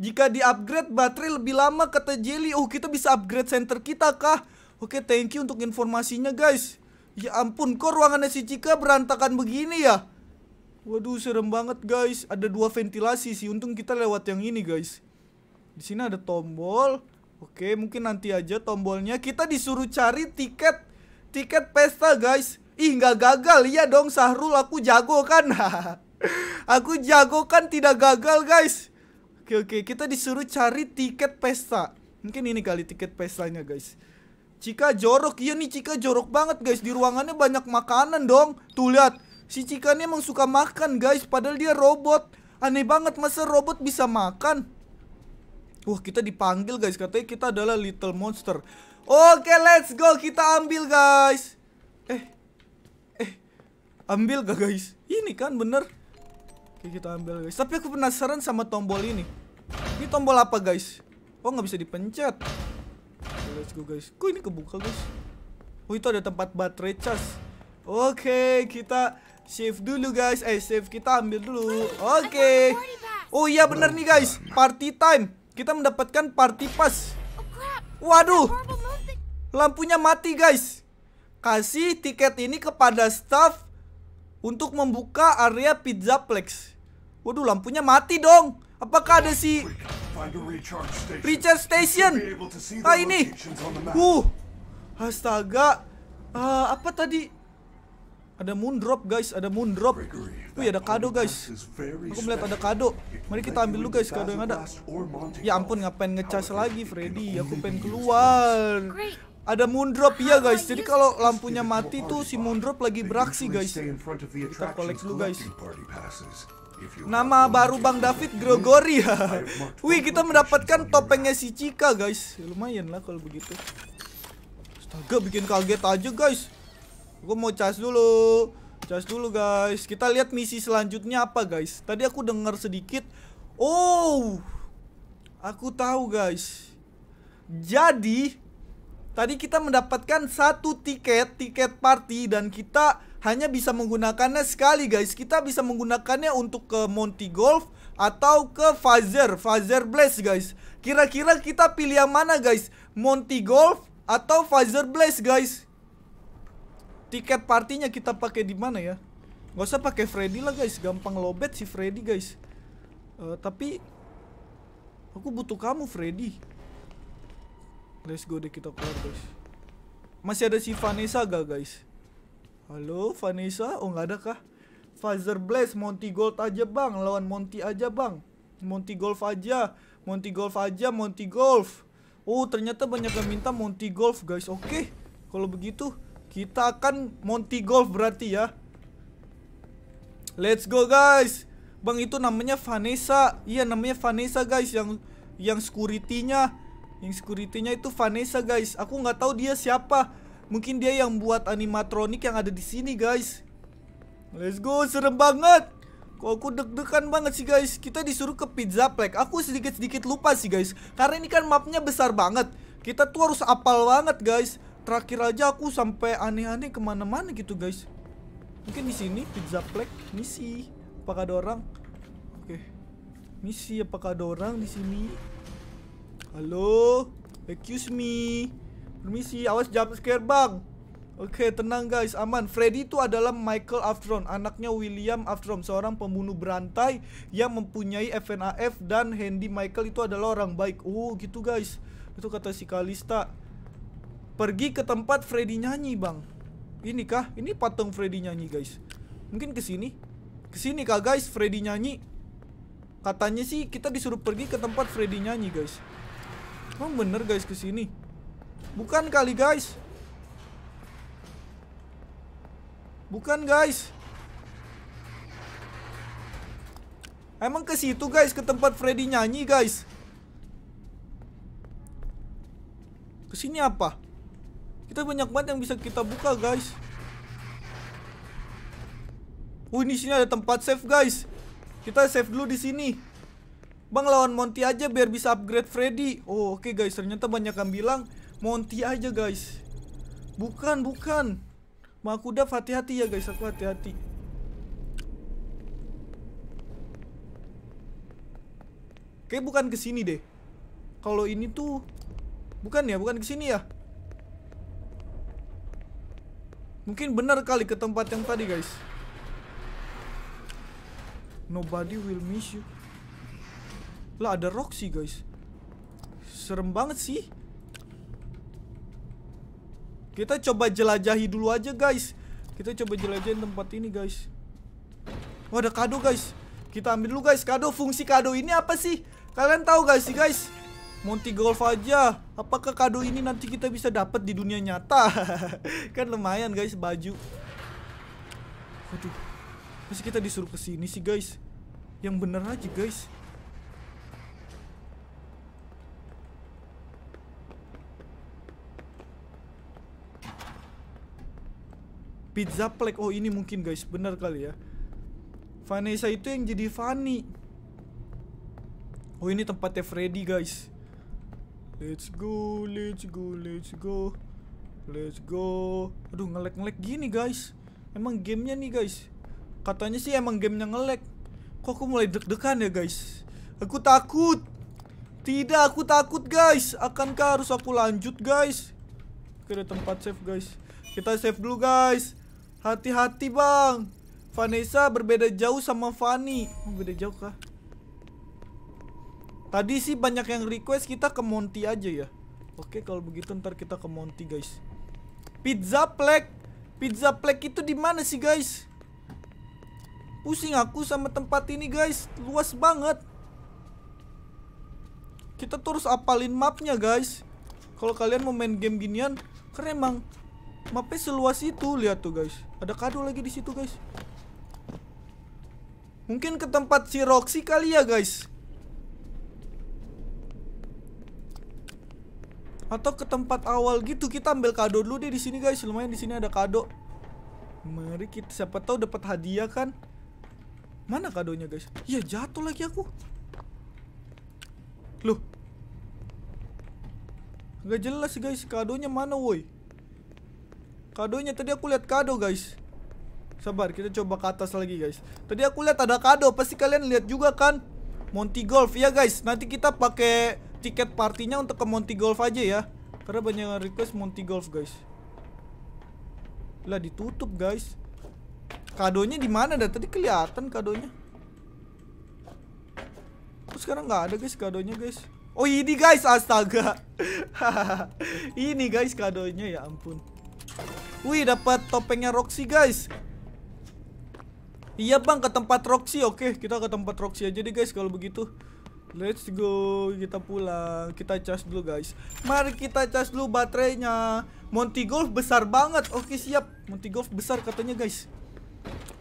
Jika di-upgrade baterai lebih lama kata Jelly. Oh kita bisa upgrade center kita kah? Oke thank you untuk informasinya guys. Ya ampun kok ruangannya si Cika berantakan begini ya? Waduh serem banget guys. Ada dua ventilasi sih. Untung kita lewat yang ini guys. Di sini ada tombol. Oke mungkin nanti aja tombolnya. Kita disuruh cari tiket. Tiket pesta guys Ih nggak gagal ya dong Sahrul aku jago kan Aku jago kan tidak gagal guys Oke oke kita disuruh cari tiket pesta Mungkin ini kali tiket pestanya guys Cika jorok Iya nih Cika jorok banget guys Di ruangannya banyak makanan dong Tuh lihat Si Cika ini emang suka makan guys Padahal dia robot Aneh banget masa robot bisa makan Wah kita dipanggil guys Katanya kita adalah little monster Oke let's go kita ambil guys Eh Ambil gak guys? Ini kan bener Oke kita ambil guys Tapi aku penasaran sama tombol ini Ini tombol apa guys? Oh nggak bisa dipencet Oke, Let's go guys Kok ini kebuka guys? Oh itu ada tempat baterai cas Oke kita save dulu guys Eh save kita ambil dulu Oke Oh iya bener nih guys Party time Kita mendapatkan party pass Waduh Lampunya mati guys Kasih tiket ini kepada staff untuk membuka area pizza plex. Waduh, lampunya mati dong. Apakah ada si Richard Station? Ah ini. Uh. Astaga. Uh, apa tadi? Ada moon drop, guys, ada moon drop. Wih ada kado guys. Aku melihat ada kado. Mari kita ambil dulu guys kado yang ada. Ya ampun ngapain ngecas lagi Freddy? Aku pengen keluar. Ada moondrop ya guys. Jadi iya kalau lampunya mati tuh si moondrop lagi beraksi guys. Kita collect dulu guys. Nama baru Bang David Gregory Wih, kita mendapatkan topengnya si chika guys. lumayan lah kalau begitu. Astaga, bikin kaget aja, guys. Gue mau charge dulu. Cas dulu, guys. Kita lihat misi selanjutnya apa, guys. Tadi aku dengar sedikit. Oh. Aku tahu, guys. Jadi, Tadi kita mendapatkan satu tiket, tiket party dan kita hanya bisa menggunakannya sekali guys. Kita bisa menggunakannya untuk ke Monty Golf atau ke Fazer, Fazer Blaze guys. Kira-kira kita pilih yang mana guys? Monty Golf atau Fazer Blaze guys? Tiket partinya kita pakai di mana ya? Gak usah pakai Freddy lah guys, gampang lobet si Freddy guys. Uh, tapi aku butuh kamu Freddy. Let's go deh kita keluar guys Masih ada si Vanessa gak guys? Halo Vanessa? Oh gak ada kah? Fazer Blaze, Monty Gold aja bang Lawan Monty aja bang Monty Golf aja Monty Golf aja, Monty Golf Oh ternyata banyak yang minta Monty Golf guys Oke okay. Kalau begitu Kita akan Monty Golf berarti ya Let's go guys Bang itu namanya Vanessa Iya namanya Vanessa guys Yang yang security-nya yang security itu Vanessa guys. Aku nggak tahu dia siapa. Mungkin dia yang buat animatronik yang ada di sini guys. Let's go, serem banget. Kok aku deg-degan banget sih guys. Kita disuruh ke Pizza Black. Aku sedikit-sedikit lupa sih guys. Karena ini kan mapnya besar banget. Kita tuh harus apal banget guys. Terakhir aja aku sampai aneh-aneh kemana-mana gitu guys. Mungkin di sini Pizza Black misi. Apakah ada orang? Oke. Okay. Misi apakah ada orang di sini? Halo? Excuse me. Permisi, awas jump scare, Bang. Oke, okay, tenang guys, aman. Freddy itu adalah Michael Aftron, anaknya William Aftron, seorang pembunuh berantai yang mempunyai FNAF dan Handy Michael itu adalah orang baik. Oh, gitu guys. Itu kata si Kalista. Pergi ke tempat Freddy nyanyi, Bang. Ini kah? Ini patung Freddy nyanyi, guys. Mungkin ke sini. Ke sini kah, guys? Freddy nyanyi. Katanya sih kita disuruh pergi ke tempat Freddy nyanyi, guys. Emang bener guys kesini? Bukan kali guys Bukan guys Emang ke situ guys ke tempat Freddy nyanyi guys Kesini apa? Kita banyak banget yang bisa kita buka guys Oh ini sini ada tempat save guys Kita save dulu di sini Bang lawan Monty aja biar bisa upgrade Freddy Oh oke okay guys ternyata banyak yang bilang Monty aja guys Bukan bukan Makuda hati-hati ya guys aku hati-hati Oke bukan kesini deh Kalau ini tuh Bukan ya bukan kesini ya Mungkin benar kali ke tempat yang tadi guys Nobody will miss you lah ada Roxy guys Serem banget sih Kita coba jelajahi dulu aja guys Kita coba jelajahin tempat ini guys Wah oh, ada kado guys Kita ambil dulu guys Kado fungsi kado ini apa sih? Kalian tahu gak sih guys? Monty Golf aja Apakah kado ini nanti kita bisa dapat di dunia nyata? kan lumayan guys baju Waduh Masih kita disuruh kesini sih guys Yang bener aja guys Pizza Plek. Oh, ini mungkin guys, benar kali ya. Vanessa itu yang jadi Fanny. Oh, ini tempatnya Freddy, guys. Let's go, let's go, let's go. Let's go. Aduh, ngelek-ngelek gini, guys. Emang gamenya nih, guys. Katanya sih emang gamenya ngelek. Kok aku mulai deg-degan ya, guys? Aku takut. Tidak, aku takut, guys. Akankah harus aku lanjut, guys? Oke, ada tempat save, guys. Kita save dulu, guys. Hati-hati bang Vanessa berbeda jauh sama Fanny oh, Beda jauh kah? Tadi sih banyak yang request kita ke Monty aja ya Oke kalau begitu ntar kita ke Monty guys Pizza Plek Pizza Plek itu di mana sih guys? Pusing aku sama tempat ini guys Luas banget Kita terus apalin mapnya guys Kalau kalian mau main game ginian Keren emang Mapnya seluas itu, lihat tuh guys. Ada kado lagi di situ guys. Mungkin ke tempat si Roxy kali ya guys Atau ke tempat awal gitu Kita ambil kado dulu deh di sini guys Lumayan di sini ada kado Mari kita siapa tahu dapat hadiah kan Mana kadonya guys Ya jatuh lagi aku Loh Gak jelas guys kadonya mana woi Kadonya tadi aku lihat kado guys Sabar kita coba ke atas lagi guys Tadi aku lihat ada kado Pasti kalian lihat juga kan Monty Golf ya guys Nanti kita pakai tiket partinya untuk ke Monty Golf aja ya Karena banyak yang request Monty Golf guys Lah ditutup guys Kadonya di mana dah? Tadi kelihatan kadonya. Terus sekarang nggak ada guys kadonya guys. Oh ini guys astaga. ini guys kadonya ya ampun. Wih, dapat topengnya Roxy, guys. Iya, Bang, ke tempat Roxy. Oke, kita ke tempat Roxy aja deh, guys, kalau begitu. Let's go, kita pulang. Kita charge dulu, guys. Mari kita charge dulu baterainya. Monty Golf besar banget. Oke, siap. Monty Golf besar katanya, guys.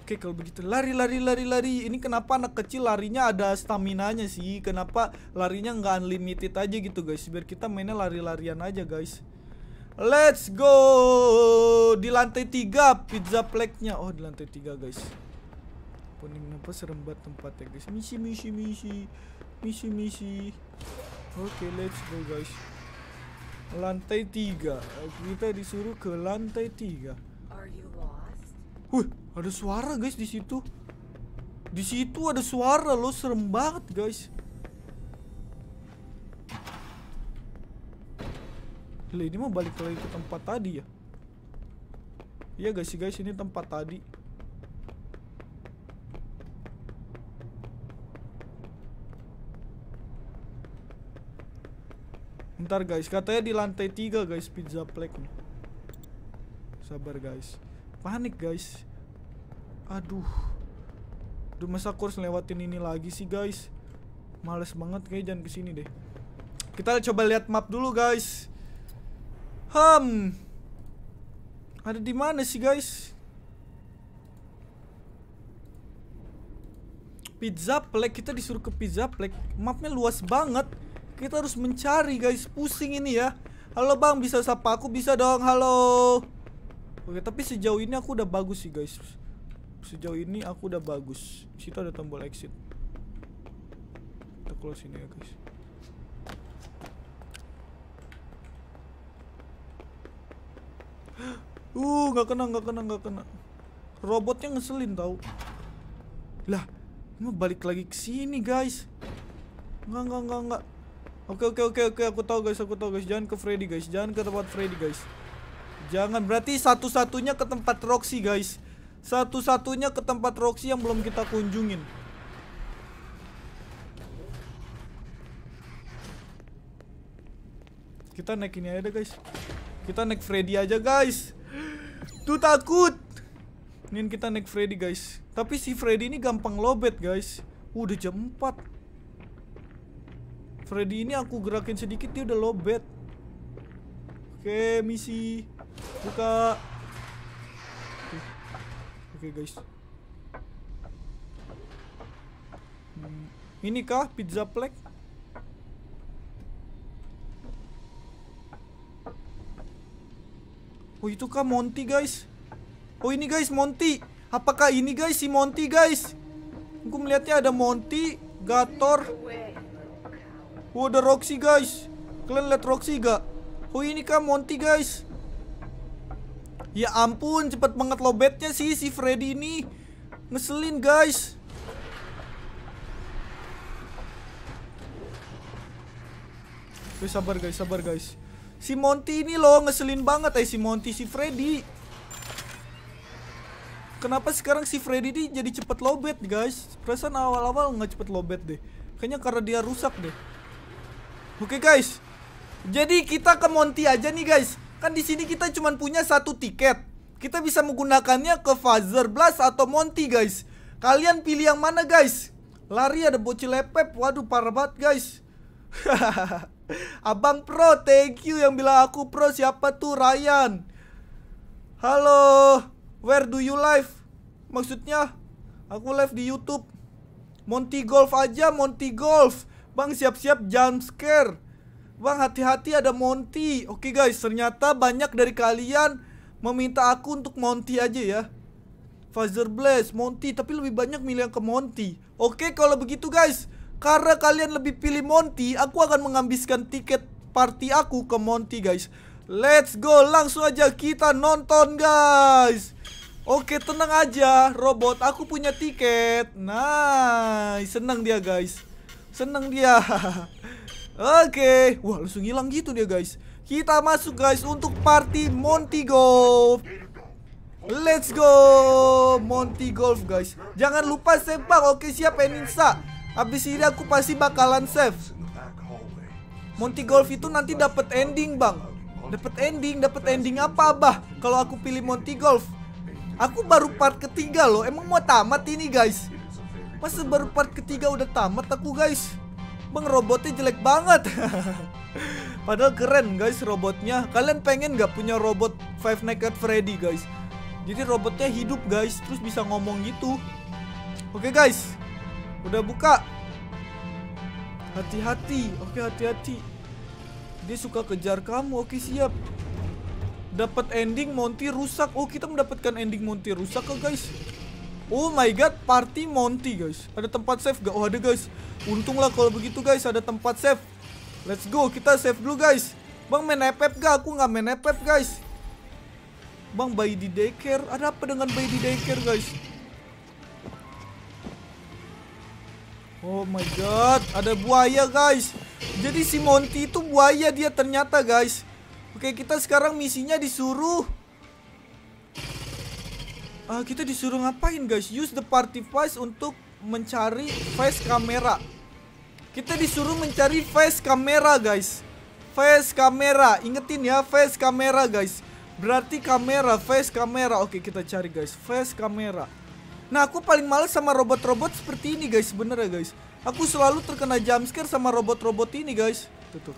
Oke, kalau begitu lari lari lari lari. Ini kenapa anak kecil larinya ada stamina-nya sih? Kenapa larinya nggak unlimited aja gitu, guys? Biar kita mainnya lari-larian aja, guys. Let's go Di lantai tiga pizza nya Oh di lantai tiga guys Puning apa serem banget tempatnya guys Misi misi misi Misi misi Oke okay, let's go guys Lantai tiga Kita disuruh ke lantai tiga. Wih ada suara guys di situ. Di situ ada suara loh serem banget guys Gila, ini mau balik lagi ke tempat tadi ya? Iya gak sih guys, ini tempat tadi. Ntar guys, katanya di lantai 3 guys pizza plek nih. Sabar guys. Panik guys. Aduh. Duh masa aku harus lewatin ini lagi sih guys. Males banget kayak jangan kesini deh. Kita coba lihat map dulu guys. Hmm. Ada di mana sih, guys? Pizza Plek kita disuruh ke Pizza Plek. Mapnya luas banget. Kita harus mencari, guys. Pusing ini ya. Halo, Bang, bisa sapa aku? Bisa dong. Halo. Oke, tapi sejauh ini aku udah bagus sih, guys. Sejauh ini aku udah bagus. Situ ada tombol exit. Kita close ini ya, guys. Uh, nggak kena, nggak kena, nggak kena. Robotnya ngeselin tau. Lah, ini balik lagi ke sini guys. Nggak, nggak, nggak, nggak. Oke, oke, oke, oke. Aku tahu guys, aku tahu guys. Jangan ke Freddy guys, jangan ke tempat Freddy guys. Jangan berarti satu-satunya ke tempat Roxy guys. Satu-satunya ke tempat Roxy yang belum kita kunjungin. Kita naik ini aja deh guys. Kita naik Freddy aja guys Tuh takut Ini kita naik Freddy guys Tapi si Freddy ini gampang lobet guys uh, Udah jam 4 Freddy ini aku gerakin sedikit dia udah lobet Oke misi Buka Oke Oke guys hmm. Ini kah pizza plek? Oh itu kah Monty guys Oh ini guys Monty Apakah ini guys si Monty guys Gue melihatnya ada Monty Gator Oh ada Roxy guys Kalian lihat Roxy gak? Oh ini kah Monty guys Ya ampun cepet banget lobetnya sih si Freddy ini Ngeselin guys Wih sabar guys sabar guys Si Monty ini loh ngeselin banget eh si Monty si Freddy. Kenapa sekarang si Freddy ini jadi cepet lobet guys? Perasaan awal-awal nggak cepet lobet deh. Kayaknya karena dia rusak deh. Oke guys. Jadi kita ke Monty aja nih guys. Kan di sini kita cuma punya satu tiket. Kita bisa menggunakannya ke Fazer Blast atau Monty guys. Kalian pilih yang mana guys? Lari ada bocil lepep. Waduh parah banget guys. Hahaha. Abang Pro, thank you yang bilang aku Pro siapa tuh Ryan. Halo, where do you live? Maksudnya aku live di YouTube. Monty Golf aja, Monty Golf. Bang siap-siap jump scare. Bang hati-hati ada Monty. Oke guys, ternyata banyak dari kalian meminta aku untuk Monty aja ya. Father Blast, Monty, tapi lebih banyak milih yang ke Monty. Oke, kalau begitu guys, karena kalian lebih pilih Monty, aku akan menghabiskan tiket party aku ke Monty, guys. Let's go, langsung aja kita nonton, guys. Oke, tenang aja, robot. Aku punya tiket. Nah, senang dia, guys. Senang dia. Oke. Wah, langsung hilang gitu dia, guys. Kita masuk, guys, untuk party Monty Golf. Let's go Monty Golf guys Jangan lupa sepak Oke siap Eninsa Abis ini aku pasti bakalan save. Monty Golf itu nanti dapat ending, Bang. Dapat ending, dapat ending apa, Bah? Kalau aku pilih Monty Golf. Aku baru part ketiga loh. Emang mau tamat ini, guys? Masa baru part ketiga udah tamat aku, guys? Bang, robotnya jelek banget. Padahal keren, guys, robotnya. Kalian pengen nggak punya robot Five Nights at Freddy, guys? Jadi robotnya hidup, guys. Terus bisa ngomong gitu. Oke, okay, guys. Udah buka. Hati-hati. Oke, hati-hati. Dia suka kejar kamu. Oke, siap. Dapat ending Monty rusak. Oh, kita mendapatkan ending Monty rusak kok, guys. Oh my god, party Monty, guys. Ada tempat save gak? Oh, ada, guys. Untunglah kalau begitu, guys. Ada tempat save. Let's go, kita save dulu, guys. Bang, main epep gak? Aku gak main epep, guys. Bang, bayi di daycare. Ada apa dengan bayi di daycare, guys? Oh my god, ada buaya guys. Jadi si Monty itu buaya dia ternyata guys. Oke, kita sekarang misinya disuruh uh, kita disuruh ngapain guys? Use the party pass untuk mencari face kamera. Kita disuruh mencari face kamera guys. Face kamera, ingetin ya face kamera guys. Berarti kamera, face kamera. Oke, kita cari guys, face kamera. Nah aku paling males sama robot-robot seperti ini guys sebenernya guys Aku selalu terkena jumpscare sama robot-robot ini guys Tuh tuh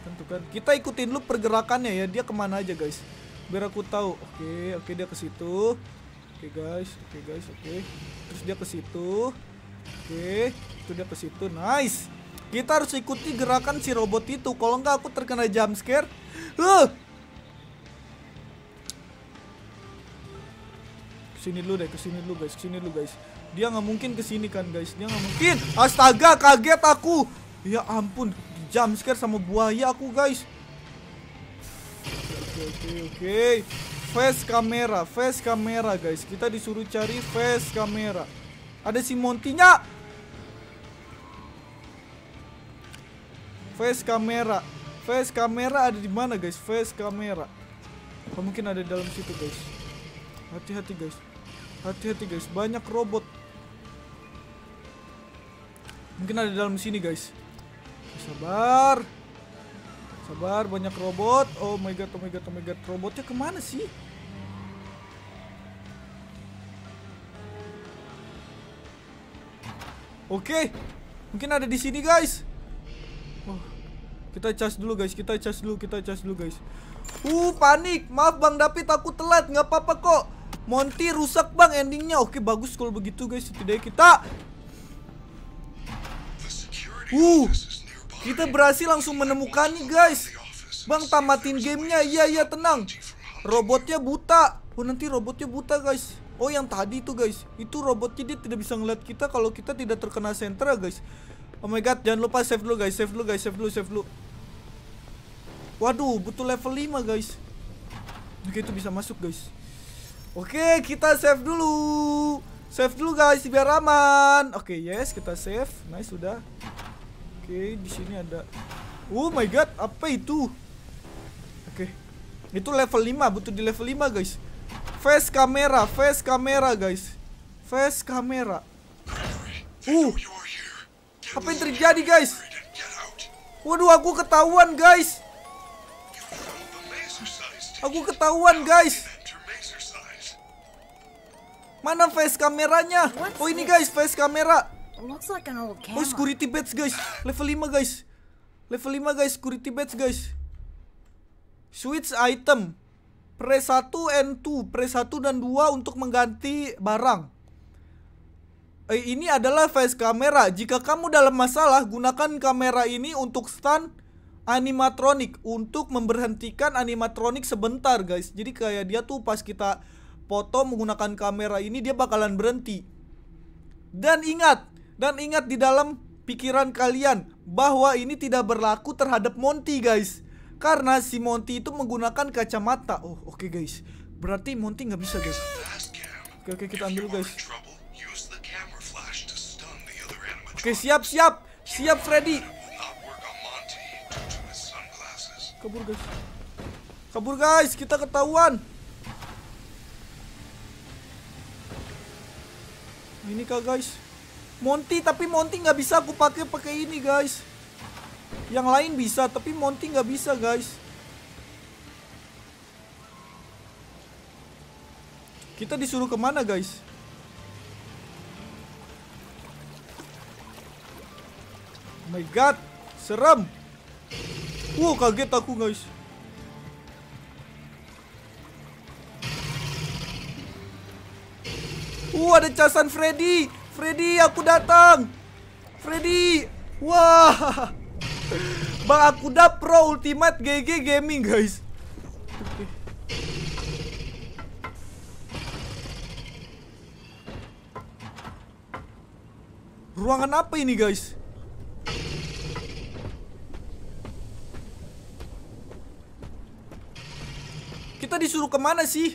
Tentu kan, kan Kita ikutin lu pergerakannya ya Dia kemana aja guys Biar aku tahu. Oke okay, oke okay, dia ke situ Oke okay, guys oke okay, guys oke okay. Terus dia ke situ Oke okay. Itu dia ke situ nice Kita harus ikuti gerakan si robot itu Kalau enggak aku terkena jumpscare Huh kesini dulu deh kesini dulu guys sini dulu guys dia nggak mungkin kesini kan guys dia nggak mungkin astaga kaget aku ya ampun jam scare sama buaya aku guys oke oke oke face kamera face kamera guys kita disuruh cari face kamera ada si Montinya face kamera face kamera ada di mana guys face kamera mungkin ada di dalam situ guys hati-hati guys Hati-hati guys, banyak robot. Mungkin ada di dalam sini guys. Sabar. Sabar, banyak robot. Oh my god, oh my god, oh my god. Robotnya kemana sih? Oke. Okay. Mungkin ada di sini guys. Oh. Kita cas dulu guys, kita cas dulu, kita cas dulu guys. Uh, panik. Maaf Bang David, aku telat. Nggak apa-apa kok. Monty rusak bang endingnya. Oke bagus kalau begitu guys. Setidaknya kita. Uh, kita berhasil langsung menemukan nih guys. Bang tamatin gamenya. Iya iya tenang. Robotnya buta. Oh nanti robotnya buta guys. Oh yang tadi itu guys. Itu robotnya dia tidak bisa ngeliat kita kalau kita tidak terkena sentra guys. Oh my god, jangan lupa save dulu guys, save dulu guys, save dulu, save dulu. Waduh, butuh level 5 guys. Oke, itu bisa masuk guys. Oke, kita save dulu. Save dulu guys, biar aman. Oke, yes, kita save. Nice sudah. Oke, di sini ada. Oh my god, apa itu? Oke. Itu level 5, butuh di level 5 guys. Face kamera, face kamera guys. Face kamera. Uh. Apa yang terjadi guys? Waduh, aku ketahuan guys. Aku ketahuan guys. Mana face kameranya? Oh ini guys, face kamera. Oh security badge guys, level 5 guys. Level 5 guys, security badge guys. Switch item. Press 1 and 2, press 1 dan 2 untuk mengganti barang. Eh, ini adalah face kamera. Jika kamu dalam masalah, gunakan kamera ini untuk stun animatronic untuk memberhentikan animatronic sebentar, guys. Jadi kayak dia tuh pas kita foto menggunakan kamera ini dia bakalan berhenti. Dan ingat, dan ingat di dalam pikiran kalian bahwa ini tidak berlaku terhadap Monty guys. Karena si Monty itu menggunakan kacamata. Oh, oke okay, guys. Berarti Monty nggak bisa guys. Oke, okay, okay, kita ambil guys. Oke, siap, siap. Siap Freddy. Kabur guys. Kabur guys, kita ketahuan. Ini kah guys? Monty tapi Monty nggak bisa aku pakai pakai ini guys. Yang lain bisa tapi Monty nggak bisa guys. Kita disuruh kemana guys? Oh my god, serem. Wow kaget aku guys. Wah, uh, ada casan Freddy. Freddy, aku datang. Freddy. Wah. Bang, aku udah pro ultimate GG gaming, guys. Ruangan apa ini, guys? Kita disuruh kemana sih?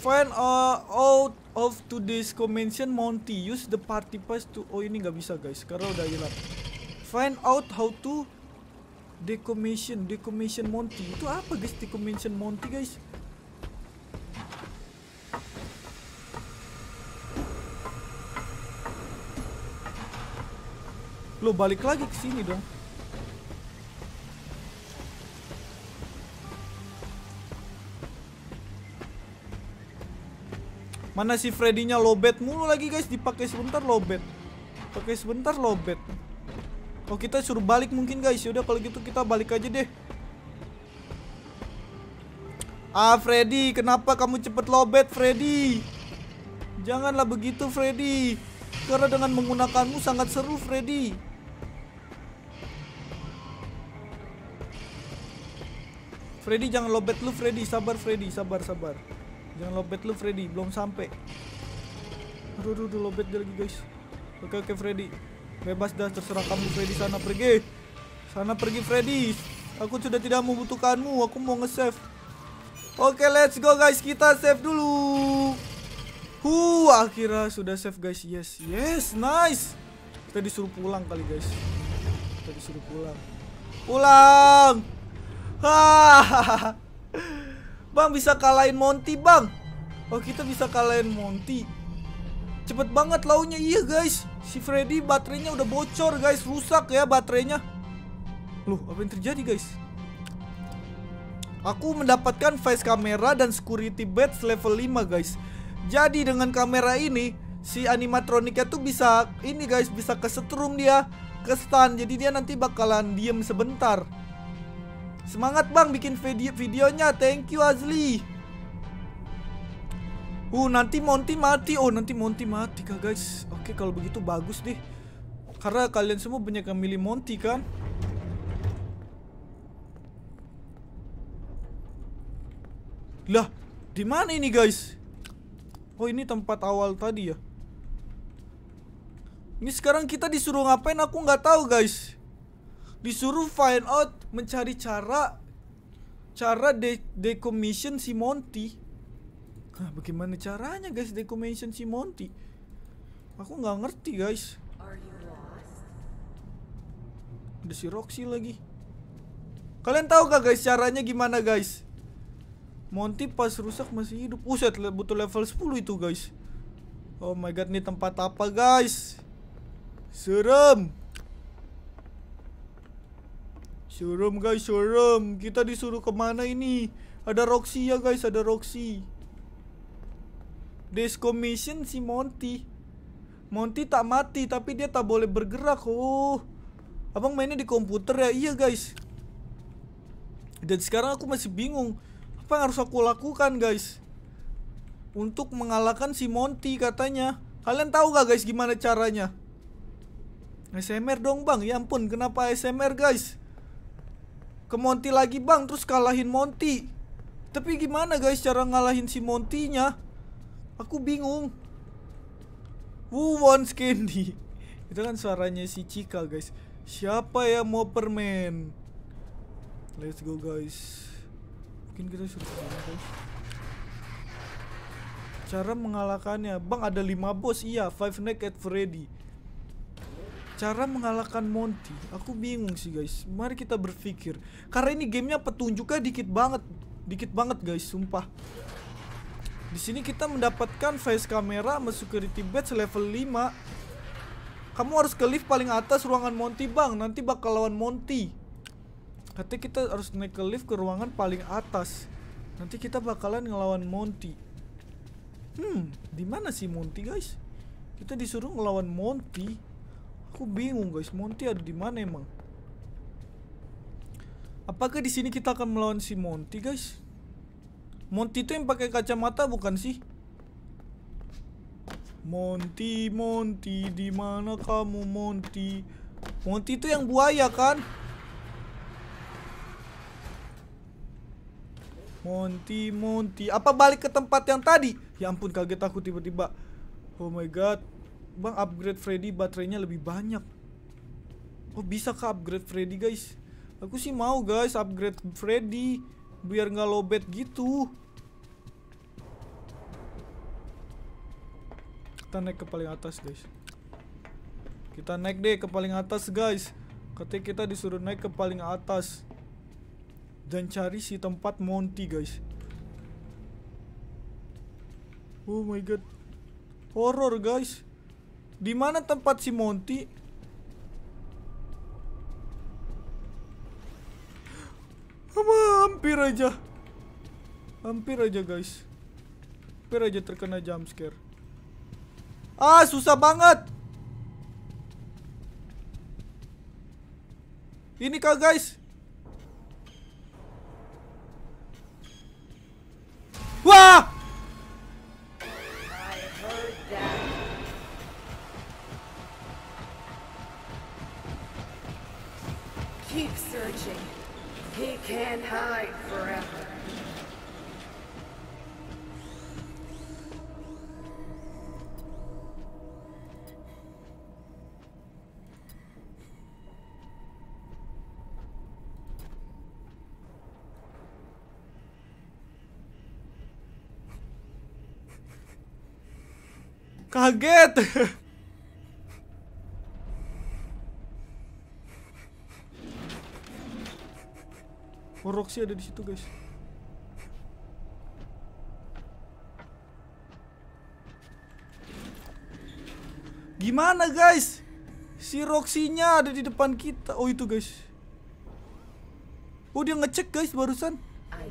Find uh, out of today's convention Monty use the party pass to oh ini nggak bisa guys karena udah hilang find out how to decommission decommission Monty itu apa guys decommission Monty guys lo balik lagi ke sini dong Mana si Freddy-nya lobet mulu lagi guys, dipakai sebentar lobet. Pakai sebentar lobet. Oh, kita suruh balik mungkin guys. Yaudah kalau gitu kita balik aja deh. Ah, Freddy, kenapa kamu cepet lobet, Freddy? Janganlah begitu, Freddy. Karena dengan menggunakanmu sangat seru, Freddy. Freddy jangan lobet lu, Freddy. Sabar, Freddy. Sabar, sabar. Jangan lobet lu Freddy, belum sampai. Aduh, aduh, aduh lobet dia lagi guys. Oke oke Freddy, bebas dah terserah kamu Freddy sana pergi. Sana pergi Freddy. Aku sudah tidak membutuhkanmu, aku mau nge-save. Oke, let's go guys, kita save dulu. Huh, akhirnya sudah save guys. Yes, yes, nice. Kita disuruh pulang kali guys. Kita disuruh pulang. Pulang. Hahaha. Bang bisa kalahin Monty bang Oh kita bisa kalahin Monty Cepet banget launya Iya guys Si Freddy baterainya udah bocor guys Rusak ya baterainya Loh apa yang terjadi guys Aku mendapatkan face kamera dan security badge level 5 guys Jadi dengan kamera ini Si animatroniknya tuh bisa Ini guys bisa kesetrum dia Ke stun Jadi dia nanti bakalan diem sebentar Semangat bang bikin video videonya. Thank you Azli. Uh nanti Monty mati. Oh nanti Monty mati kah guys. Oke kalau begitu bagus deh. Karena kalian semua banyak yang milih Monty kan. Lah, di mana ini guys? Oh, ini tempat awal tadi ya. Ini sekarang kita disuruh ngapain aku nggak tahu guys disuruh find out mencari cara cara de decommission si Monty. Nah, bagaimana caranya guys decommission si Monty? Aku nggak ngerti guys. Ada si Roxy lagi. Kalian tahu gak guys caranya gimana guys? Monty pas rusak masih hidup. Uset, butuh level 10 itu guys. Oh my god, ini tempat apa guys? Serem. Showroom guys, showroom. Kita disuruh kemana ini? Ada Roxy ya guys, ada Roxy. Descommission si Monty. Monty tak mati tapi dia tak boleh bergerak. Oh. Abang mainnya di komputer ya? Iya guys. Dan sekarang aku masih bingung apa yang harus aku lakukan guys untuk mengalahkan si Monty katanya. Kalian tahu gak guys gimana caranya? SMR dong bang, ya ampun kenapa SMR guys? Ke Monty lagi bang Terus kalahin Monty Tapi gimana guys cara ngalahin si Monty-nya Aku bingung Who wants candy Itu kan suaranya si Chika guys Siapa ya mau permen Let's go guys Mungkin kita suruh kesana guys Cara mengalahkannya Bang ada 5 bos Iya five Nights at Freddy cara mengalahkan Monty aku bingung sih guys mari kita berpikir karena ini gamenya petunjuknya dikit banget dikit banget guys sumpah di sini kita mendapatkan face kamera sama security badge level 5 kamu harus ke lift paling atas ruangan Monty bang nanti bakal lawan Monty katanya kita harus naik ke lift ke ruangan paling atas nanti kita bakalan ngelawan Monty hmm di mana sih Monty guys kita disuruh ngelawan Monty Aku bingung guys, Monty ada di mana emang? Apakah di sini kita akan melawan si Monty guys? Monty itu yang pakai kacamata bukan sih? Monty, Monty, di mana kamu Monty? Monty itu yang buaya kan? Monty, Monty. Apa balik ke tempat yang tadi? Ya ampun kaget aku tiba-tiba. Oh my god. Bang upgrade Freddy baterainya lebih banyak Oh bisa ke upgrade Freddy guys Aku sih mau guys upgrade Freddy Biar nggak lobet gitu Kita naik ke paling atas guys Kita naik deh ke paling atas guys Katanya kita disuruh naik ke paling atas Dan cari si tempat Monty guys Oh my god Horror guys di mana tempat si Monty? Hampir aja. Hampir aja, guys. Hampir aja terkena jump scare. Ah, susah banget. Ini kah, guys? Wah! Keep searching. He can't hide forever. Kaget! Oh, ada di situ, guys. Gimana, guys? Si Roxy-nya ada di depan kita. Oh, itu, guys. Oh, dia ngecek, guys, barusan. Oh,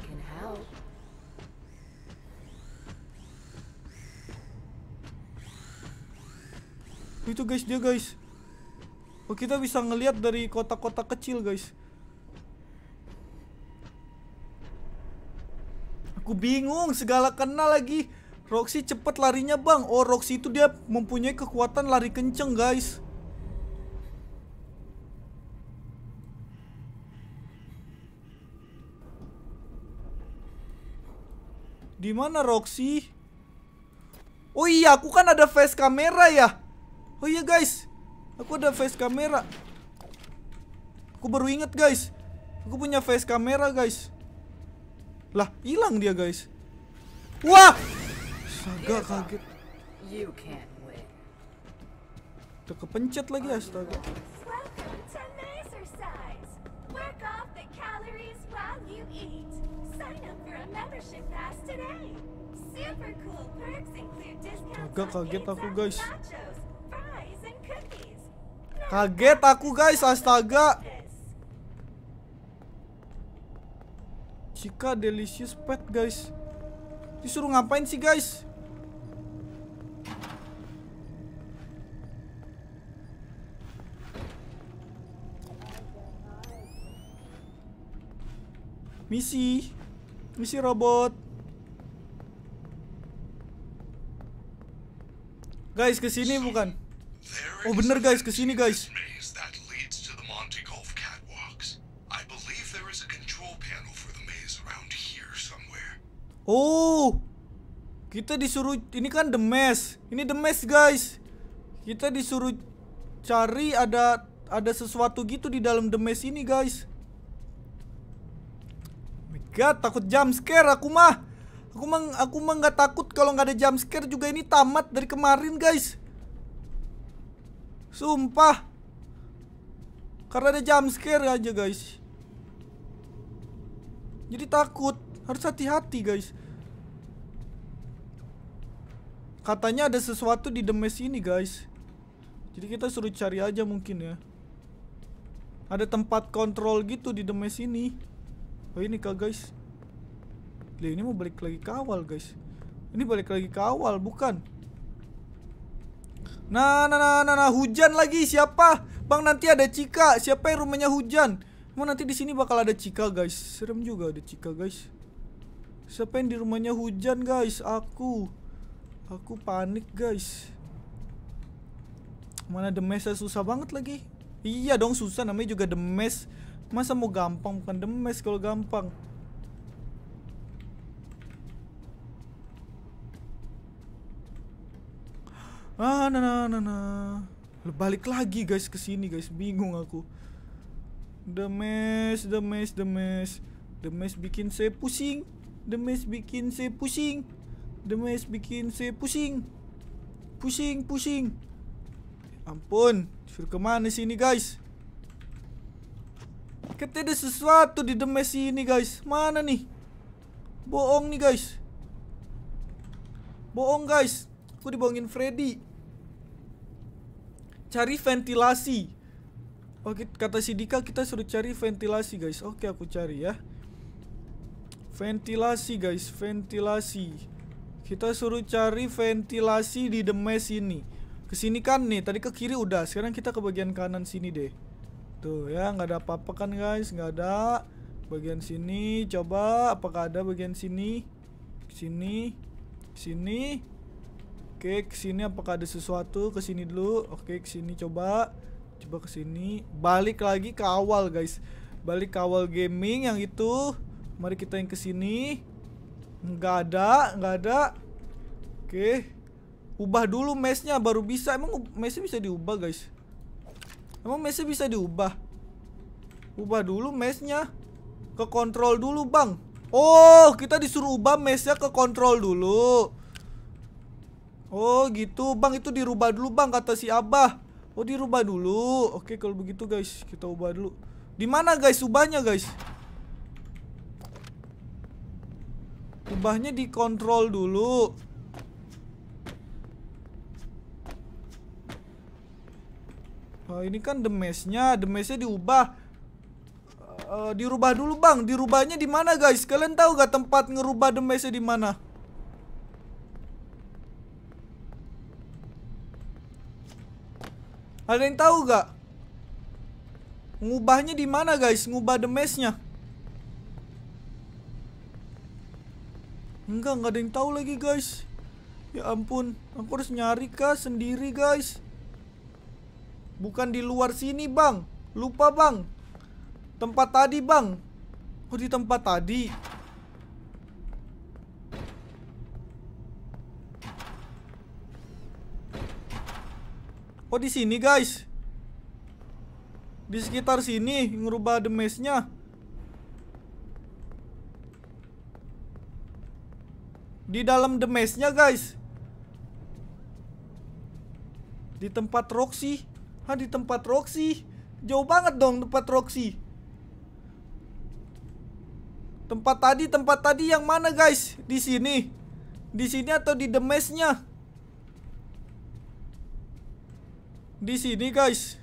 itu, guys, dia, guys. Oh, kita bisa ngelihat dari kotak-kotak kecil, guys. Ku bingung, segala kena lagi. Roxy cepet larinya bang. Oh Roxy itu dia mempunyai kekuatan lari kenceng guys. Di mana Roxy? Oh iya, aku kan ada face kamera ya. Oh iya guys, aku ada face kamera. Aku baru inget guys, aku punya face kamera guys. Lah, hilang dia, guys. Wah! Saga kaget. Kita kepencet lagi astaga. Agak kaget aku guys. Kaget aku guys, astaga. Chica Delicious Pet guys Disuruh ngapain sih guys Misi Misi robot Guys kesini bukan Oh bener guys kesini guys Oh Kita disuruh Ini kan the mess Ini the mess guys Kita disuruh Cari ada Ada sesuatu gitu di dalam the mess ini guys oh my God takut jump scare aku mah Aku mah aku mah nggak takut kalau nggak ada jump scare juga ini tamat dari kemarin guys. Sumpah. Karena ada jump scare aja guys. Jadi takut. Harus hati-hati guys Katanya ada sesuatu di demes ini guys Jadi kita suruh cari aja mungkin ya Ada tempat kontrol gitu di demes ini Oh ini kah guys Lih, ini mau balik lagi ke awal guys Ini balik lagi ke awal bukan Nah nah nah nah, nah. hujan lagi siapa Bang nanti ada Cika Siapa yang rumahnya hujan Mau nanti di sini bakal ada Cika guys Serem juga ada Cika guys Siapa yang di rumahnya hujan guys? Aku Aku panik guys Mana demes susah banget lagi Iya dong susah namanya juga demes Masa mau gampang bukan demes kalau gampang Ah, nah, nah, nah, nah. Balik lagi guys ke sini guys, bingung aku. The mess, the mess, the mess. The mess bikin saya pusing. Demes bikin saya pusing. Demes bikin saya pusing. Pusing, pusing. Ampun, suruh kemana sih ini guys? Kita ada sesuatu di demes ini guys. Mana nih? Boong nih guys. boong guys. Aku dibohongin Freddy. Cari ventilasi. Oke, oh, kata si Dika kita suruh cari ventilasi guys. Oke, aku cari ya ventilasi guys ventilasi kita suruh cari ventilasi di the mesh ini kesini kan nih tadi ke kiri udah sekarang kita ke bagian kanan sini deh tuh ya nggak ada apa-apa kan guys nggak ada bagian sini coba apakah ada bagian sini sini sini oke kesini apakah ada sesuatu kesini dulu oke kesini coba coba kesini balik lagi ke awal guys balik ke awal gaming yang itu Mari kita yang ke sini. Enggak ada, enggak ada. Oke. Ubah dulu mesnya baru bisa. Emang mesnya bisa diubah, guys? Emang mesnya bisa diubah? Ubah dulu mesnya. Ke kontrol dulu, Bang. Oh, kita disuruh ubah mesnya ke kontrol dulu. Oh, gitu, Bang. Itu dirubah dulu, Bang, kata si Abah. Oh, dirubah dulu. Oke, kalau begitu, guys, kita ubah dulu. Di mana, guys, ubahnya, guys? Kubahnya dikontrol dulu Oh, ini kan demesnya, demesnya diubah. Uh, dirubah dulu, Bang. Dirubahnya di mana, guys? Kalian tahu gak tempat ngerubah demesnya di mana? Ada yang tahu gak? Ngubahnya di mana, guys? Ngubah demesnya. nya Enggak, nggak ada yang tahu lagi guys Ya ampun, aku harus nyari kah sendiri guys Bukan di luar sini bang Lupa bang Tempat tadi bang Oh di tempat tadi Oh di sini guys Di sekitar sini ngerubah demesnya Di dalam the nya guys. Di tempat Roxy. Hah, di tempat Roxy. Jauh banget dong tempat Roxy. Tempat tadi, tempat tadi yang mana, guys? Di sini. Di sini atau di the nya Di sini, guys.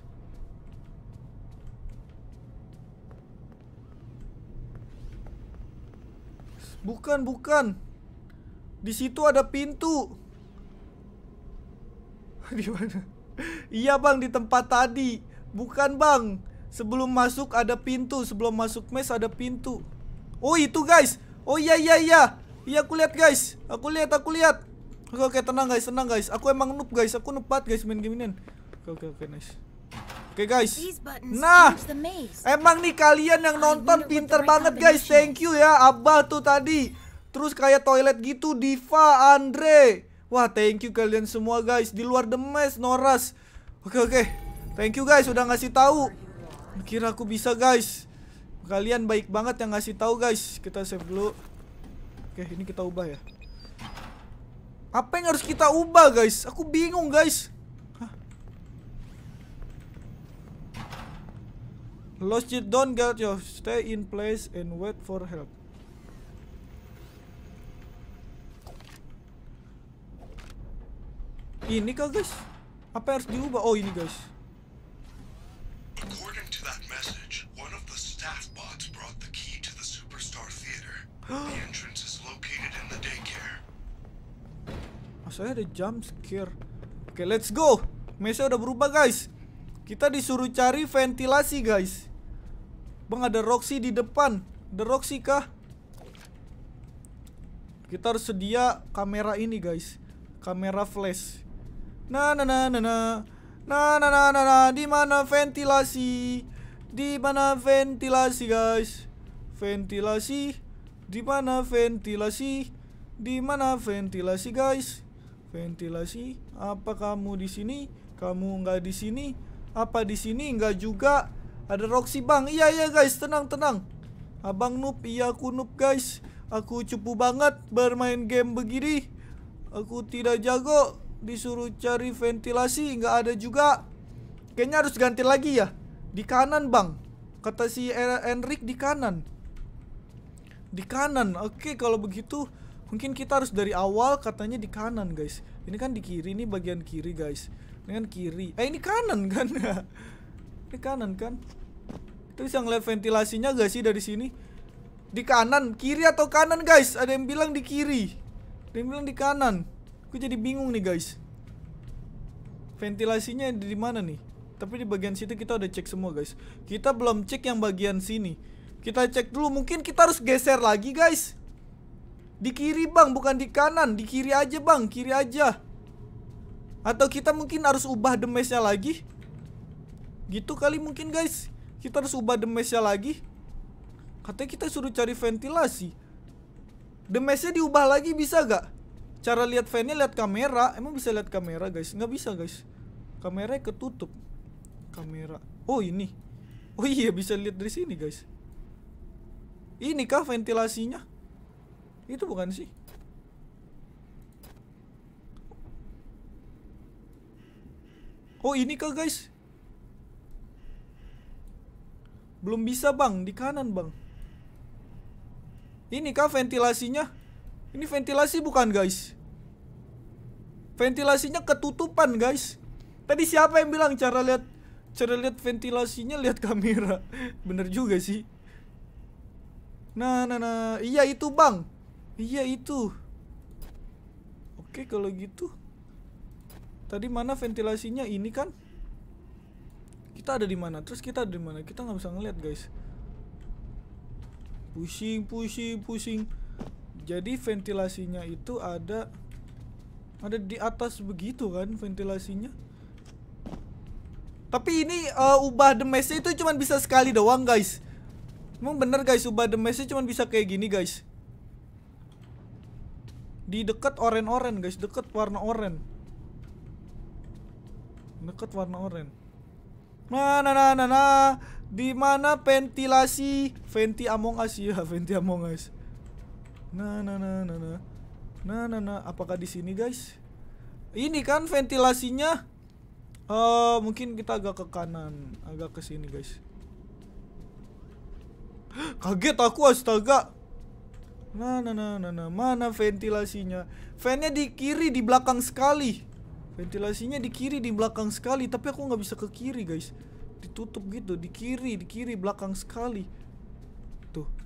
Bukan, bukan. Di situ ada pintu. di mana? Iya bang di tempat tadi. Bukan bang. Sebelum masuk ada pintu. Sebelum masuk mes ada pintu. Oh itu guys. Oh iya iya iya. Iya aku lihat guys. Aku lihat aku lihat. Oke oke tenang guys tenang guys. Aku emang noob guys. Aku nupat guys main game ini. Oke oke oke nice. Oke guys. Nah, emang nih kalian yang nonton pinter banget guys. Thank you ya Abah tuh tadi. Terus kayak toilet gitu Diva, Andre Wah thank you kalian semua guys Di luar The Mess, Noras Oke okay, oke okay. Thank you guys udah ngasih tahu. Kira aku bisa guys Kalian baik banget yang ngasih tahu guys Kita save dulu Oke ini kita ubah ya Apa yang harus kita ubah guys Aku bingung guys Lost it don't get your stay in place and wait for help Ini kah guys? Apa harus diubah? Oh ini guys. According to that message, one of the staff bots brought the key to the Superstar Theater. The entrance is located in the daycare. Saya ada jump scare. okay, let's go. Mesa udah berubah, guys. Kita disuruh cari ventilasi, guys. Bang ada Roxy di depan. Ada Roxy kah? Kita harus sedia kamera ini, guys. Kamera flash. Na, na, na, na, na, na, na, na, na, na Di mana ventilasi? Di mana ventilasi, guys? Ventilasi. Di mana ventilasi? Di mana ventilasi, guys? Ventilasi. Apa kamu di sini? Kamu nggak di sini? Apa di sini? Nggak juga. Ada Roxy Bang. Iya, iya, guys. Tenang, tenang. Abang noob. Iya, aku noob, guys. Aku cupu banget bermain game begini. Aku tidak jago disuruh cari ventilasi nggak ada juga kayaknya harus ganti lagi ya di kanan bang kata si e-, Enrik di kanan di kanan oke kalau begitu mungkin kita harus dari awal katanya di kanan guys ini kan di kiri ini bagian kiri guys ini kan kiri eh ini kanan kan ini kanan kan terus yang lihat ventilasinya gak sih dari sini di kanan kiri atau kanan guys ada yang bilang di kiri ada yang bilang di kanan Gue jadi bingung nih guys. Ventilasinya di mana nih? Tapi di bagian situ kita udah cek semua guys. Kita belum cek yang bagian sini. Kita cek dulu. Mungkin kita harus geser lagi guys. Di kiri bang, bukan di kanan. Di kiri aja bang, kiri aja. Atau kita mungkin harus ubah demesnya lagi. Gitu kali mungkin guys. Kita harus ubah demesnya lagi. Katanya kita suruh cari ventilasi. Demesnya diubah lagi bisa gak? Cara lihat fannya lihat kamera. Emang bisa lihat kamera, guys? Nggak bisa, guys. Kamera ketutup. Kamera. Oh, ini. Oh iya, bisa lihat dari sini, guys. Ini kah ventilasinya? Itu bukan sih? Oh, ini kah, guys? Belum bisa, Bang. Di kanan, Bang. Ini kah ventilasinya? Ini ventilasi bukan guys Ventilasinya ketutupan guys Tadi siapa yang bilang cara lihat Cara lihat ventilasinya lihat kamera Bener juga sih Nah nah nah Iya itu bang Iya itu Oke kalau gitu Tadi mana ventilasinya ini kan Kita ada di mana Terus kita ada di mana Kita nggak bisa ngeliat guys Pusing pusing pusing jadi ventilasinya itu ada ada di atas begitu kan ventilasinya tapi ini uh, ubah the mesh itu cuma bisa sekali doang guys Emang bener guys ubah the mesh cuma bisa kayak gini guys Di dekat oren-oren guys dekat warna oren Dekat warna oren Nah nah nah nah nah mana ventilasi Venti among us ya Venti among us Nah, nah, nah, nah, nah. Nah, nah, nah. Apakah di sini, guys? Ini kan ventilasinya. Uh, mungkin kita agak ke kanan, agak ke sini, guys. Kaget aku astaga. Nah, nah, nah, nah, nah. Mana ventilasinya? Fannya di kiri di belakang sekali. Ventilasinya di kiri di belakang sekali, tapi aku nggak bisa ke kiri, guys. Ditutup gitu, di kiri, di kiri belakang sekali. Tuh.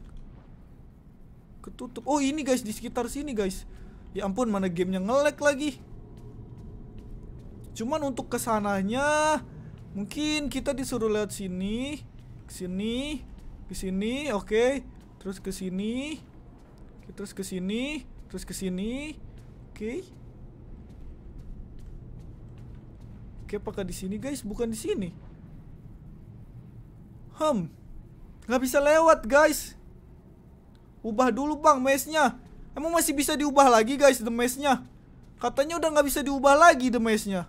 Ketutup. Oh, ini guys di sekitar sini guys. Ya ampun, mana gamenya ngelek lagi. Cuman untuk kesananya mungkin kita disuruh lihat sini, ke sini, ke sini, oke. Okay. Terus ke sini. Terus ke sini, terus ke sini. Oke. Okay. Oke, okay, apakah di sini guys? Bukan di sini. Hmm. Nggak bisa lewat guys Ubah dulu bang mesnya Emang masih bisa diubah lagi guys the mesnya Katanya udah gak bisa diubah lagi the mesnya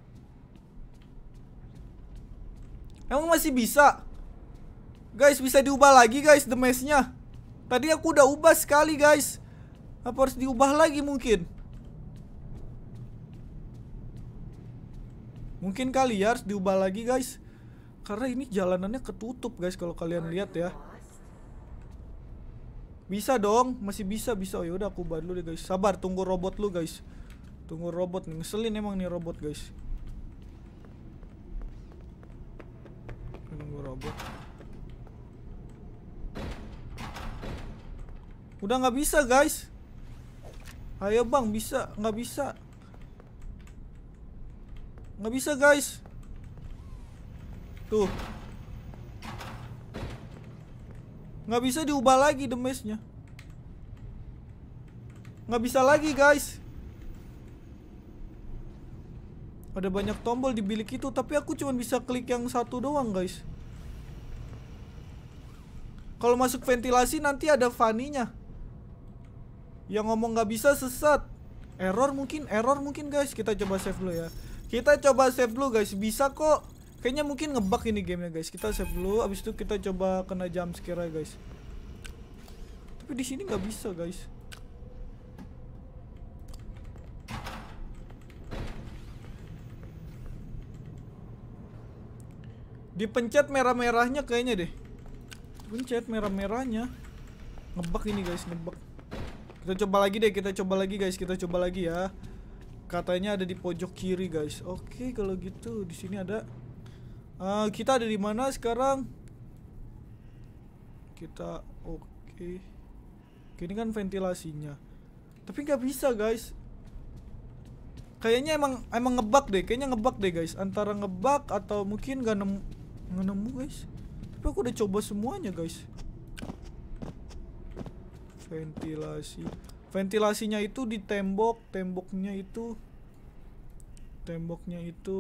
Emang masih bisa Guys bisa diubah lagi guys the mesnya Tadi aku udah ubah sekali guys Apa harus diubah lagi mungkin Mungkin kali ya harus diubah lagi guys Karena ini jalanannya ketutup guys kalau kalian lihat ya bisa dong, masih bisa bisa. Oh, ya udah aku ubah dulu deh guys. Sabar tunggu robot lu guys. Tunggu robot nih. Ngeselin emang nih robot guys. Tunggu robot. Udah nggak bisa guys. Ayo bang bisa nggak bisa. Nggak bisa guys. Tuh. Nggak bisa diubah lagi damage-nya. Nggak bisa lagi, guys. Ada banyak tombol di bilik itu, tapi aku cuma bisa klik yang satu doang, guys. Kalau masuk ventilasi nanti ada Faninya. Yang ngomong nggak bisa sesat. Error mungkin, error mungkin, guys. Kita coba save dulu ya. Kita coba save dulu, guys. Bisa kok. Kayaknya mungkin ngebak ini gamenya guys. Kita save dulu, abis itu kita coba kena jam sekira guys. Tapi di sini nggak bisa guys. Dipencet merah-merahnya kayaknya deh. Pencet merah-merahnya. ngebak ini guys, ngebak. Kita coba lagi deh, kita coba lagi guys, kita coba lagi ya. Katanya ada di pojok kiri guys. Oke, kalau gitu di sini ada uh, kita ada di mana sekarang kita oke okay. ini kan ventilasinya tapi nggak bisa guys kayaknya emang emang ngebak deh kayaknya ngebak deh guys antara ngebak atau mungkin nggak nemu nggak nemu guys tapi aku udah coba semuanya guys ventilasi ventilasinya itu di tembok temboknya itu temboknya itu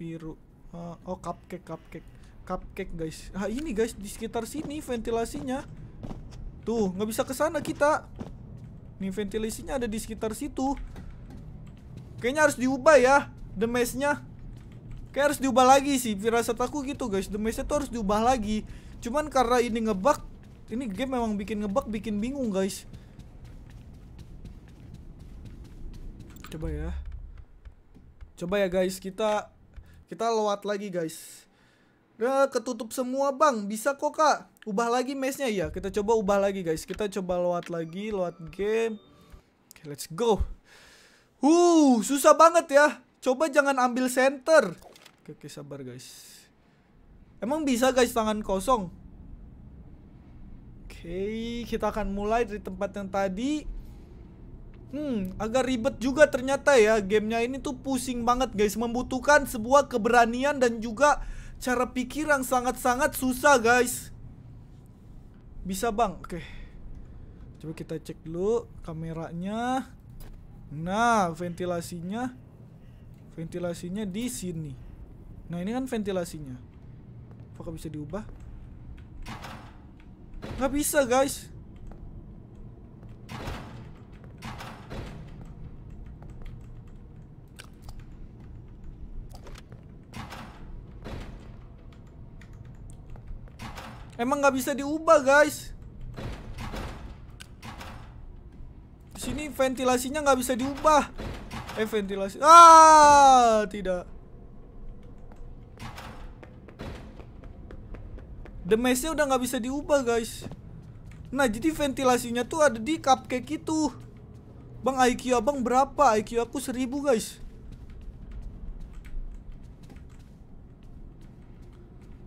biru uh, oh cupcake cupcake cupcake guys ah ini guys di sekitar sini ventilasinya tuh nggak bisa kesana kita nih ventilasinya ada di sekitar situ kayaknya harus diubah ya the kayak harus diubah lagi sih firasat aku gitu guys The nya tuh harus diubah lagi cuman karena ini ngebug ini game memang bikin ngebug bikin bingung guys coba ya coba ya guys kita kita lewat lagi guys. Nah, ketutup semua bang. Bisa kok kak. Ubah lagi mesnya ya. Kita coba ubah lagi guys. Kita coba lewat lagi, lewat game. Oke, okay, let's go. Uh, susah banget ya. Coba jangan ambil center. Oke, okay, okay, sabar guys. Emang bisa guys tangan kosong? Oke, okay, kita akan mulai dari tempat yang tadi. Hmm, agak ribet juga ternyata ya Gamenya ini tuh pusing banget guys Membutuhkan sebuah keberanian dan juga Cara pikir yang sangat-sangat susah guys Bisa bang, oke Coba kita cek dulu kameranya Nah, ventilasinya Ventilasinya di sini Nah, ini kan ventilasinya Apakah bisa diubah? Gak bisa guys Emang nggak bisa diubah, guys. Di sini ventilasinya nggak bisa diubah. Eh, ventilasi. Ah, tidak. The nya udah nggak bisa diubah, guys. Nah, jadi ventilasinya tuh ada di cupcake itu. Bang, IQ abang berapa? IQ aku seribu, guys.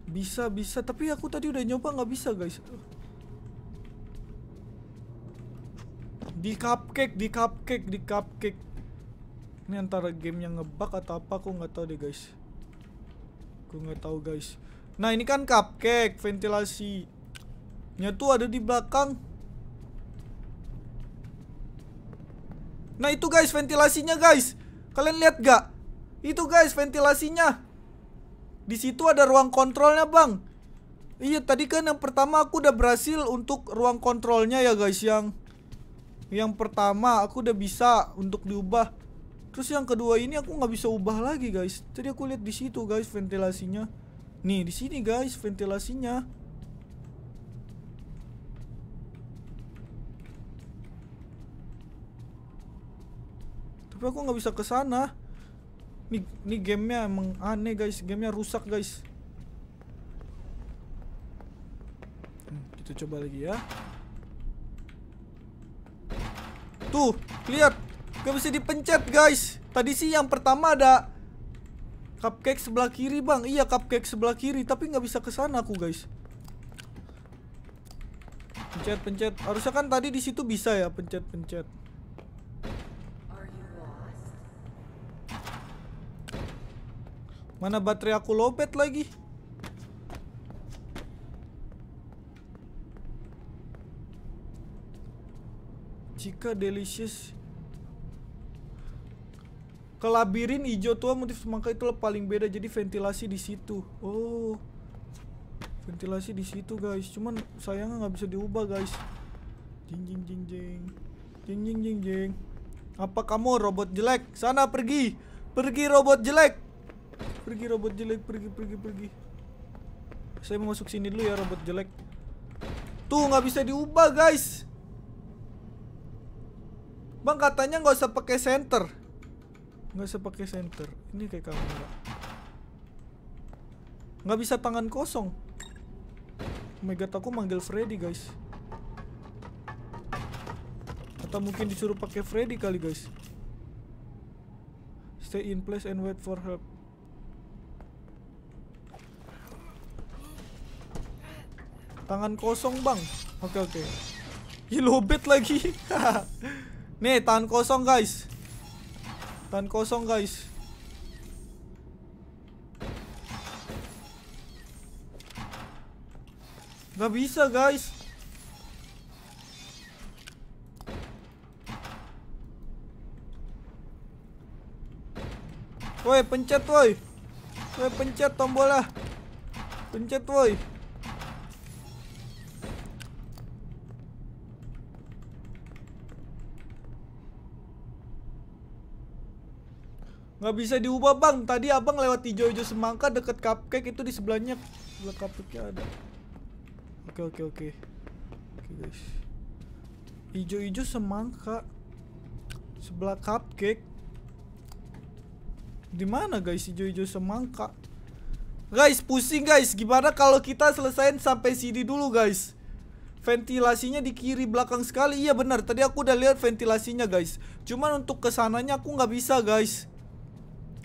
Bisa, bisa. Tapi aku tadi udah nyoba nggak bisa, guys. Di cupcake, di cupcake, di cupcake. Ini antara game yang ngebak atau apa aku nggak tahu deh, guys. Aku nggak tahu, guys. Nah, ini kan cupcake, ventilasi. Nya tuh ada di belakang. Nah, itu guys ventilasinya, guys. Kalian lihat gak? Itu guys ventilasinya. Di situ ada ruang kontrolnya, Bang. Iya, tadi kan yang pertama aku udah berhasil untuk ruang kontrolnya ya, guys, yang yang pertama aku udah bisa untuk diubah. Terus yang kedua ini aku nggak bisa ubah lagi, guys. Jadi aku lihat di situ, guys, ventilasinya. Nih, di sini, guys, ventilasinya. Tapi aku nggak bisa ke sana. Ini gamenya emang aneh guys, gamenya rusak guys. Hmm, kita coba lagi ya. Tuh, lihat, gak bisa dipencet guys. Tadi sih yang pertama ada cupcake sebelah kiri bang, iya cupcake sebelah kiri, tapi nggak bisa kesana aku guys. Pencet, pencet. Harusnya kan tadi di situ bisa ya, pencet, pencet. Mana baterai aku lobet lagi? Jika delicious Kelabirin hijau tua motif semangka itu paling beda jadi ventilasi di situ. Oh. Ventilasi di situ guys. Cuman sayangnya nggak bisa diubah guys. Jing jing jing jing. Jing jing jing jing. Apa kamu robot jelek? Sana pergi. Pergi robot jelek. Pergi robot jelek, pergi, pergi, pergi. Saya mau masuk sini dulu ya robot jelek. Tuh nggak bisa diubah guys. Bang katanya nggak usah pakai center. Nggak usah pakai center. Ini kayak kamera. Nggak bisa tangan kosong. mega aku manggil Freddy guys. Atau mungkin disuruh pakai Freddy kali guys. Stay in place and wait for help. Tangan kosong bang Oke oke Ih lagi Nih tangan kosong guys Tangan kosong guys Gak bisa guys Woi pencet woi Woi pencet tombolnya Pencet woi Nggak bisa diubah bang. Tadi abang lewat hijau-hijau semangka deket cupcake itu di sebelahnya. Sebelah cupcake ada. Oke oke oke. Oke guys. Hijau-hijau semangka. Sebelah cupcake. Di mana guys hijau-hijau semangka? Guys, pusing guys. Gimana kalau kita selesain sampai sini dulu guys? Ventilasinya di kiri belakang sekali. Iya benar. Tadi aku udah lihat ventilasinya guys. Cuman untuk kesananya aku nggak bisa guys.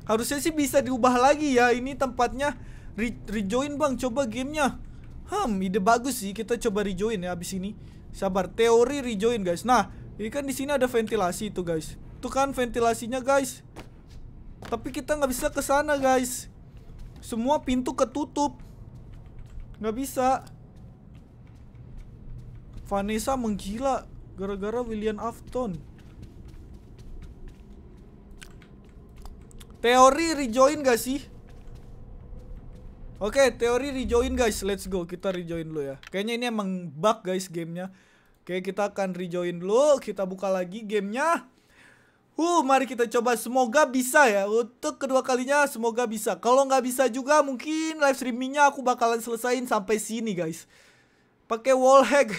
Harusnya sih bisa diubah lagi ya Ini tempatnya re rejoin bang Coba gamenya Hmm ide bagus sih Kita coba rejoin ya abis ini Sabar teori rejoin guys Nah ini kan di sini ada ventilasi itu guys Itu kan ventilasinya guys Tapi kita nggak bisa ke sana guys Semua pintu ketutup nggak bisa Vanessa menggila Gara-gara William Afton Teori rejoin gak sih? Oke, okay, teori rejoin guys. Let's go. Kita rejoin dulu ya. Kayaknya ini emang bug guys gamenya. Oke, okay, kita akan rejoin dulu. Kita buka lagi gamenya. Uh, mari kita coba. Semoga bisa ya. Untuk kedua kalinya, semoga bisa. Kalau nggak bisa juga, mungkin live streamingnya aku bakalan selesaiin sampai sini guys. Pakai wall hack.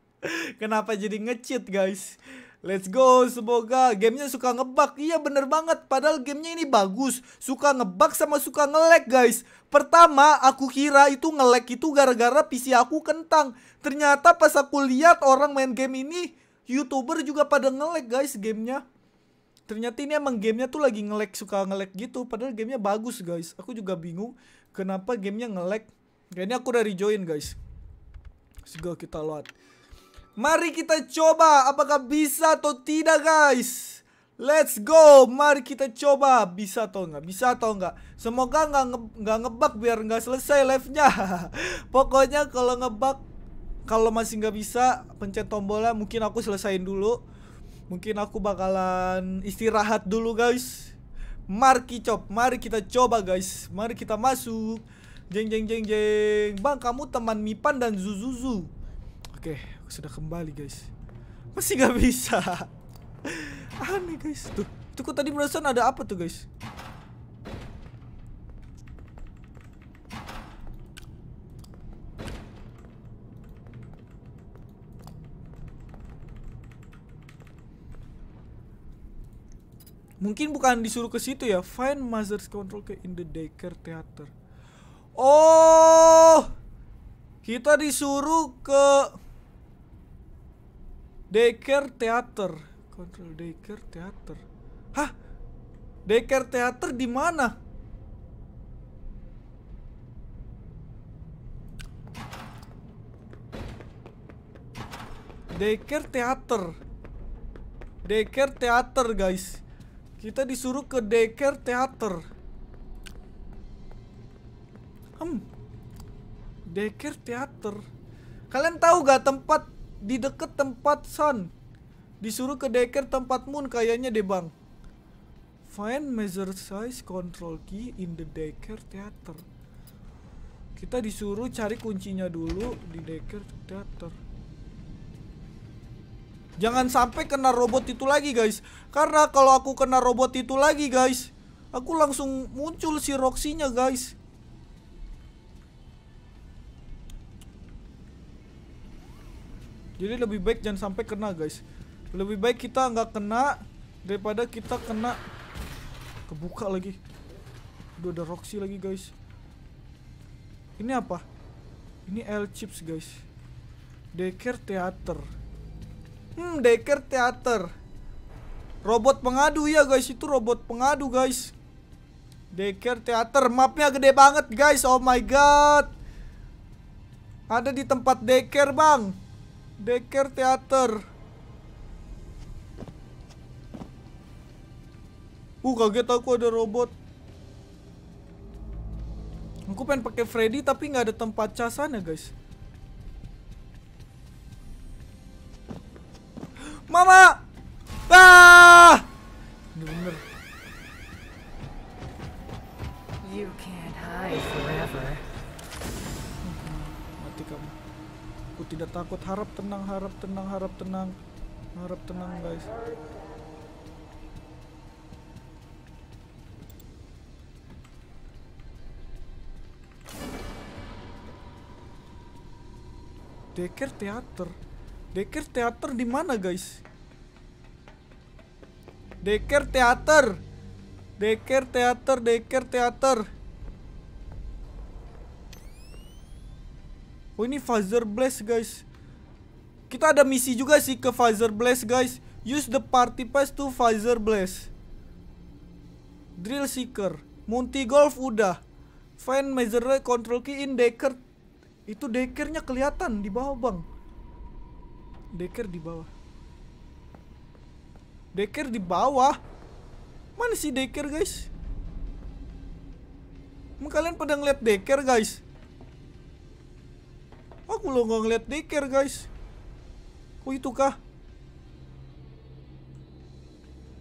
Kenapa jadi ngecheat guys? Let's go, semoga gamenya suka ngebug. Iya bener banget, padahal gamenya ini bagus. Suka ngebug sama suka ngelek guys. Pertama, aku kira itu ngelek itu gara-gara PC aku kentang. Ternyata pas aku lihat orang main game ini, YouTuber juga pada ngelek guys gamenya. Ternyata ini emang gamenya tuh lagi ngelek, suka ngelek gitu. Padahal gamenya bagus guys. Aku juga bingung kenapa gamenya ngelek. Kayaknya aku udah rejoin guys. Segala kita load. Mari kita coba apakah bisa atau tidak guys Let's go, mari kita coba bisa atau enggak, bisa atau enggak. Semoga enggak nge enggak ngebug biar enggak selesai live-nya. Pokoknya kalau ngebug kalau masih enggak bisa pencet tombolnya mungkin aku selesain dulu. Mungkin aku bakalan istirahat dulu guys. Mari cop, mari kita coba guys. Mari kita masuk. Jeng jeng jeng jeng. Bang, kamu teman Mipan dan Zuzuzu. Oke, okay sudah kembali guys Masih gak bisa Aneh guys Tuh, tuh kok tadi perasaan ada apa tuh guys Mungkin bukan disuruh ke situ ya. Find Mother's Control ke in the daker theater. Oh, kita disuruh ke Daycare Theater. Control Daycare Theater. Hah? Daycare Theater di mana? Daycare Theater. Daycare Theater, guys. Kita disuruh ke Daycare Theater. Hmm. Daycare Theater. Kalian tahu gak tempat di deket tempat Sun. Disuruh ke deker tempat Moon kayaknya deh bang. Find measure size control key in the deker theater. Kita disuruh cari kuncinya dulu di deker theater. Jangan sampai kena robot itu lagi guys Karena kalau aku kena robot itu lagi guys Aku langsung muncul si Roxy-nya guys Jadi lebih baik jangan sampai kena guys Lebih baik kita nggak kena Daripada kita kena Kebuka lagi Udah ada Roxy lagi guys Ini apa? Ini L chips guys Deker Theater. Hmm Deker Theater. Robot pengadu ya guys Itu robot pengadu guys Deker Theater Mapnya gede banget guys Oh my god Ada di tempat deker bang Deker teater. Uh kaget aku ada robot. Aku pengen pakai Freddy tapi nggak ada tempat casannya guys. Mama! Ah! Bener. You can't hide forever. tidak takut harap tenang harap tenang harap tenang harap tenang guys Deker teater. Deker teater di mana, guys? Deker teater. Deker teater, Deker teater. Oh ini Fazer Blast guys Kita ada misi juga sih ke Fazer Blast guys Use the party pass to Fazer Blast Drill Seeker Monty Golf udah Find Measure Control Key in Decker Itu Deckernya kelihatan di bawah bang Decker di bawah Decker di bawah Mana sih Decker guys? Emang kalian pada ngeliat Decker guys? Aku lo nggak ngeliat daycare guys. Oh itu kah?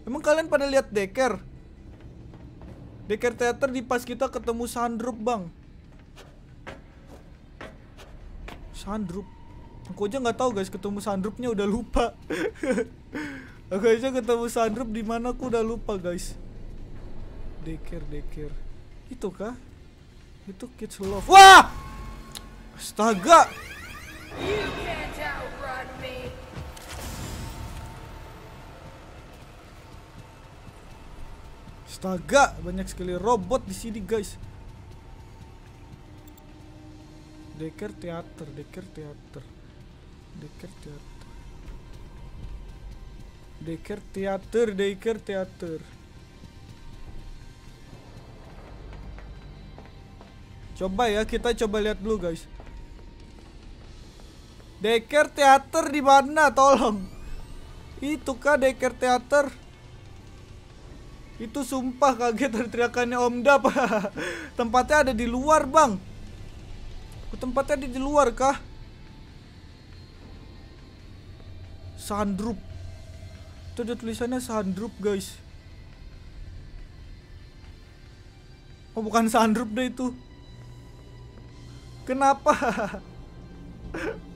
Emang kalian pada lihat deker? Deker teater di pas kita ketemu Sandrup bang. Sandrup. Aku aja nggak tahu guys ketemu Sandrupnya udah lupa. aku aja ketemu Sandrup di mana aku udah lupa guys. Deker deker. Itu kah? Itu kids love. Wah! Astaga. Astaga, banyak sekali robot di sini, guys. Deker teater, deker teater. Deker teater. Deker teater, deker teater. Coba ya, kita coba lihat dulu, guys. Deker teater di mana? Tolong. Itu kah deker teater? Itu sumpah kaget dari teriakannya Om Dap. Tempatnya ada di luar, Bang. Tempatnya ada di luar kah? Sandrup. Itu ada tulisannya Sandrup, guys. Oh, bukan Sandrup deh itu. Kenapa?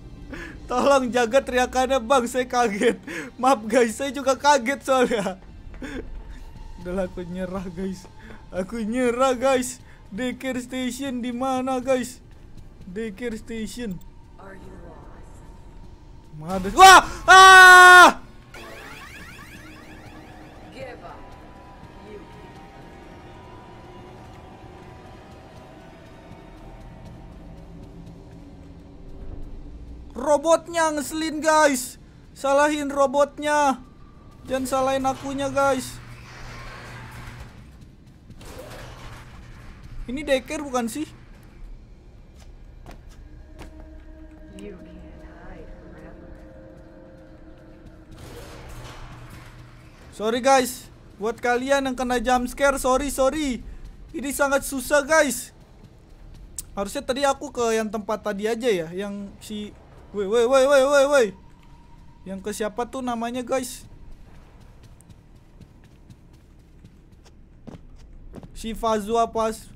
Tolong jaga teriakannya bang, saya kaget. Maaf guys, saya juga kaget soalnya. Udah aku nyerah guys. Aku nyerah guys. Daycare station di mana guys? Daycare station. mana Wah! Ah! Robotnya ngeselin guys Salahin robotnya Jangan salahin akunya guys Ini deker bukan sih? Sorry guys Buat kalian yang kena jump scare Sorry sorry Ini sangat susah guys Harusnya tadi aku ke yang tempat tadi aja ya Yang si Woi, woi, woi, woi, woi, woi. Yang ke siapa tuh namanya, guys? Si Fazwa pas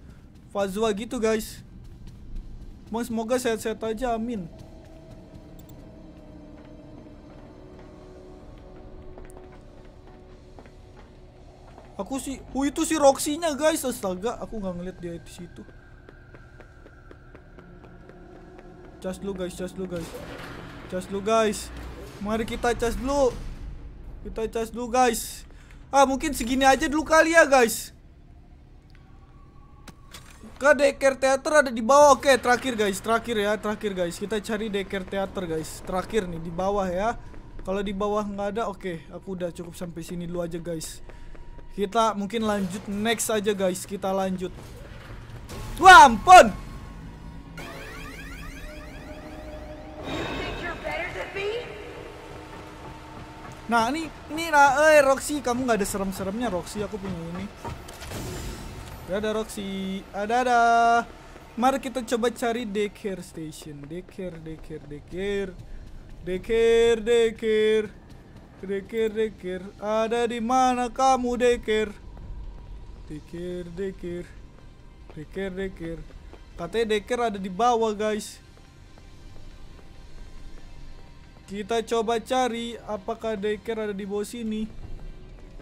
Fazwa gitu, guys. Mau semoga sehat-sehat aja, amin. Aku sih, oh itu si Roxy-nya guys, astaga, aku nggak ngeliat dia di situ. Cas dulu guys, cas dulu guys. Cas dulu guys. Mari kita cas dulu. Kita cas dulu guys. Ah, mungkin segini aja dulu kali ya guys. Ke daycare teater ada di bawah. Oke, terakhir guys, terakhir ya, terakhir guys. Kita cari daycare teater guys. Terakhir nih di bawah ya. Kalau di bawah nggak ada, oke, aku udah cukup sampai sini dulu aja guys. Kita mungkin lanjut next aja guys. Kita lanjut. Wah, ampun. Nah ini ini lah, eh Roxy kamu gak ada serem-seremnya Roxy aku punya ini. Ada Roxy, ada ada. Mari kita coba cari daycare station, daycare daycare daycare, daycare daycare, daycare daycare. Ada di mana kamu daycare? Daycare daycare, daycare daycare. Katanya daycare ada di bawah guys. Kita coba cari apakah daycare ada di bawah sini.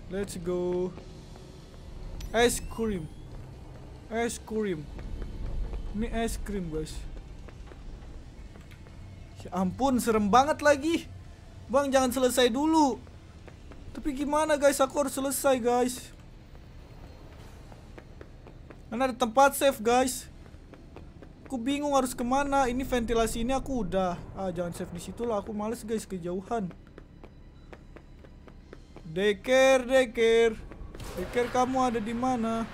Let's go. Ice cream, ice cream. Ini ice cream guys. Ya ampun, serem banget lagi. Bang, jangan selesai dulu. Tapi gimana, guys? Aku harus selesai, guys. Mana ada tempat safe, guys. Aku bingung harus kemana. Ini ventilasi ini aku udah. Ah, jangan save di situ lah. Aku males guys kejauhan. Deker, deker. Deker kamu ada di mana?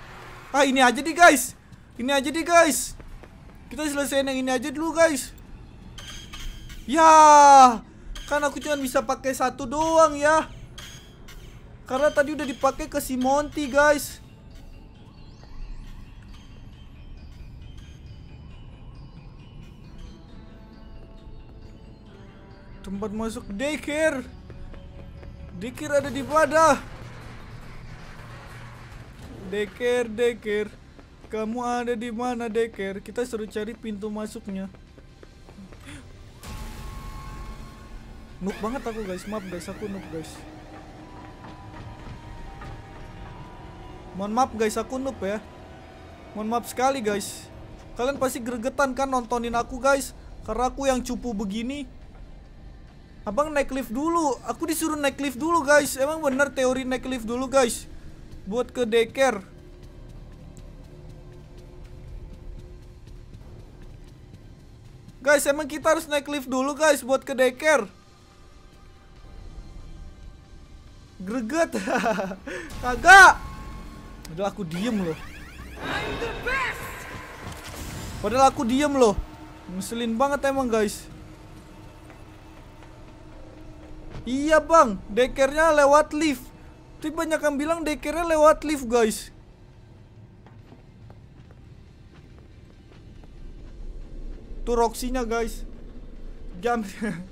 Ah, ini aja deh guys. Ini aja deh guys. Kita selesaiin yang ini aja dulu guys. Ya, kan aku cuma bisa pakai satu doang ya. Karena tadi udah dipakai ke si Monty guys. Tempat masuk daycare. Daycare ada di mana? Daycare, daycare. Kamu ada di mana daycare? Kita suruh cari pintu masuknya. Nuk banget aku guys, maaf guys, aku nuk guys. Mohon maaf guys, aku nuk ya. Mohon maaf sekali guys. Kalian pasti gregetan kan nontonin aku guys. Karena aku yang cupu begini Abang naik lift dulu. Aku disuruh naik lift dulu, guys. Emang bener teori naik lift dulu, guys. Buat ke deker. Guys, emang kita harus naik lift dulu, guys, buat ke deker. Greget. Kagak. Padahal aku diem loh. Padahal aku diem loh. Ngeselin banget emang, guys. Iya bang, dekernya lewat lift. Tapi banyak yang bilang dekernya lewat lift guys. Tuh roksinya guys. Jam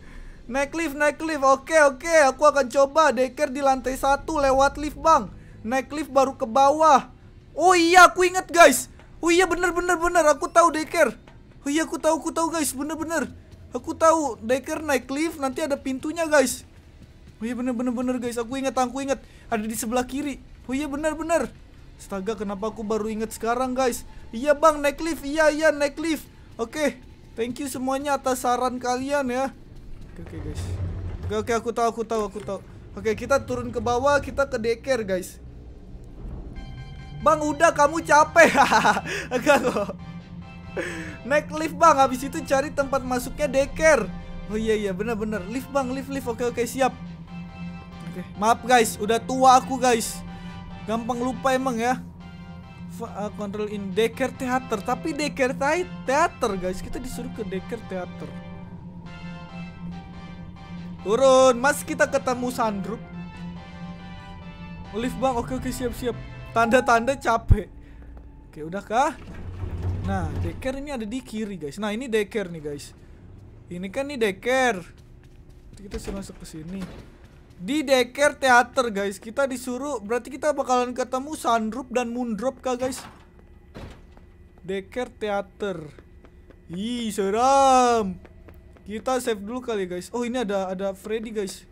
naik lift, naik lift. Oke oke, aku akan coba deker di lantai satu lewat lift bang. Naik lift baru ke bawah. Oh iya, aku inget guys. Oh iya bener bener bener, aku tahu deker. Oh iya aku tahu aku tahu guys, bener bener. Aku tahu Decker naik lift nanti ada pintunya guys Oh iya bener bener bener guys, aku ingat aku ingat ada di sebelah kiri. Oh iya bener bener. Astaga, kenapa aku baru ingat sekarang guys? Iya bang, naik lift. Iya iya naik lift. Oke, okay. thank you semuanya atas saran kalian ya. Oke okay, guys. Oke okay, oke okay, aku tahu aku tahu aku tahu. Oke okay, kita turun ke bawah, kita ke deker guys. Bang udah kamu capek Enggak kok Naik lift bang Habis itu cari tempat masuknya deker Oh iya iya bener bener Lift bang lift lift Oke oke siap oke. Maaf guys, udah tua aku guys. Gampang lupa emang ya. F uh, eh, control in Decker theater, tapi Decker theater guys. Kita disuruh ke Decker theater. Turun, mas kita ketemu Sandro. Lift bang, oke oke siap siap. Tanda-tanda capek. Oke udah kah? Nah, Decker ini ada di kiri guys. Nah ini Decker nih guys. Ini kan nih Decker. Kita sudah masuk ke sini di Deker Theater guys Kita disuruh Berarti kita bakalan ketemu sandrup dan Moondrop kah guys Deker Theater Ih seram Kita save dulu kali guys Oh ini ada ada Freddy guys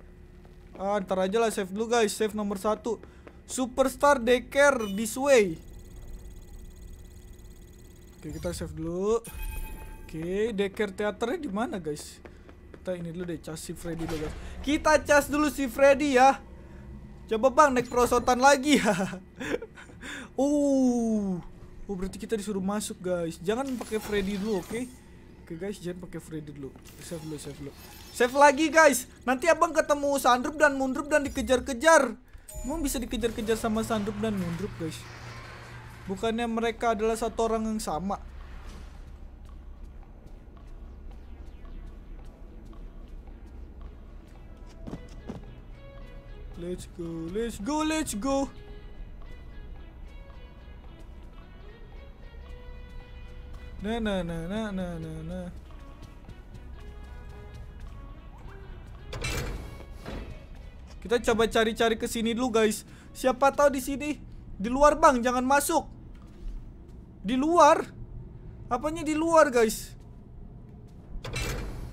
ah, Ntar aja lah save dulu guys Save nomor satu Superstar Deker This way Oke kita save dulu Oke Deker teaternya di mana guys kita ini dulu deh cas si Freddy dulu guys kita cas dulu si Freddy ya coba bang naik perosotan lagi ya uh oh berarti kita disuruh masuk guys jangan pakai Freddy dulu oke okay? Oke okay, guys, jangan pakai Freddy dulu. Save dulu, save dulu. Save lagi guys. Nanti abang ketemu Sandrup dan Mundrup dan dikejar-kejar. Emang bisa dikejar-kejar sama Sandrup dan Mundrup guys. Bukannya mereka adalah satu orang yang sama. Let's go, let's go, let's go. Nah, nah, nah, nah, nah, nah, nah. Kita coba cari-cari ke sini dulu, guys. Siapa tahu di sini di luar, Bang, jangan masuk. Di luar. Apanya di luar, guys?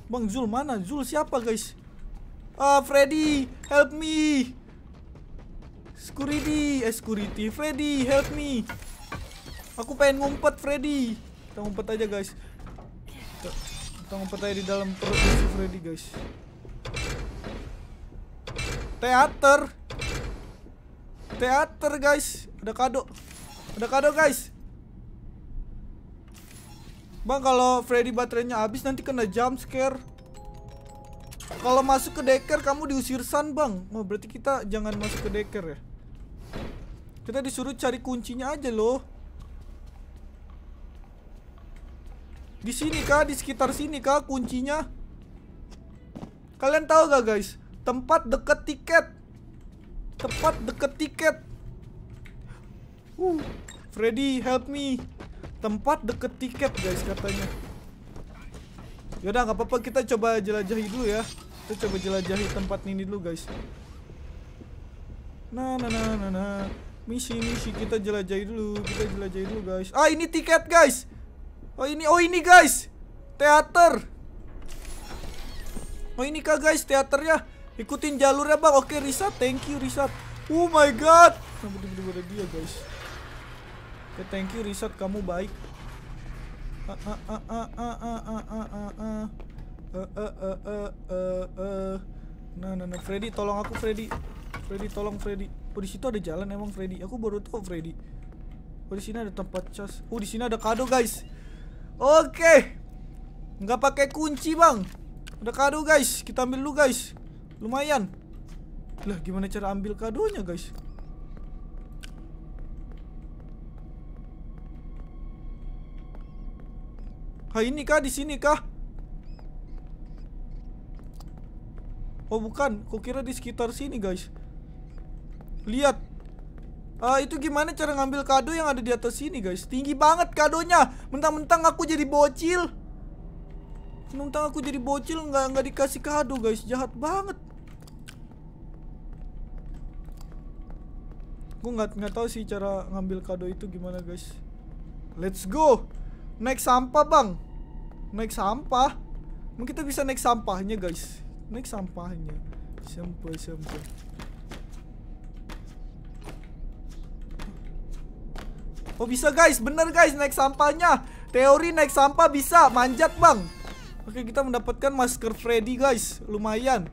Bang Zul mana? Zul siapa, guys? Ah, Freddy, help me. Security, eh security, Freddy, help me. Aku pengen ngumpet, Freddy. Kita ngumpet aja, guys. Kita, kita ngumpet aja di dalam perut si Freddy, guys. Teater. Teater, guys. Ada kado. Ada kado, guys. Bang, kalau Freddy baterainya habis nanti kena jump scare. Kalau masuk ke deker kamu diusir San bang Oh berarti kita jangan masuk ke deker ya Kita disuruh cari kuncinya aja loh Di sini kah? Di sekitar sini kah kuncinya? Kalian tahu gak guys? Tempat deket tiket Tempat deket tiket uh, Freddy help me Tempat deket tiket guys katanya Yaudah nggak apa-apa kita coba jelajahi dulu ya. Kita coba jelajahi tempat ini dulu guys. Nah nah nah nah nah. Misi misi kita jelajahi dulu, kita jelajahi dulu guys. Ah ini tiket guys. Oh ini oh ini guys. Teater. Oh ini kah guys teaternya. Ikutin jalurnya bang. Oke Risa, thank you Risa. Oh my god. Nah, bener -bener dia guys. Oke, thank you Risa kamu baik. Nah, nah, nah, Freddy, tolong aku, Freddy. Freddy, tolong Freddy. Oh, di situ ada jalan emang Freddy. Aku baru tahu Freddy. Oh, di sini ada tempat cas. Oh, di sini ada kado, guys. Oke. Okay. Nggak pakai kunci, Bang. Ada kado, guys. Kita ambil dulu, guys. Lumayan. Lah, gimana cara ambil kadonya, guys? Hah ini kah? Di sini kah? Oh bukan, kok kira di sekitar sini guys Lihat uh, Itu gimana cara ngambil kado yang ada di atas sini guys Tinggi banget kadonya Mentang-mentang aku jadi bocil Mentang aku jadi bocil nggak nggak dikasih kado guys Jahat banget Gue nggak nggak tahu sih cara ngambil kado itu gimana guys Let's go Naik sampah bang Naik sampah Mungkin kita bisa naik sampahnya guys Naik sampahnya Sampah sampah Oh bisa guys Bener guys naik sampahnya Teori naik sampah bisa Manjat bang Oke kita mendapatkan masker Freddy guys Lumayan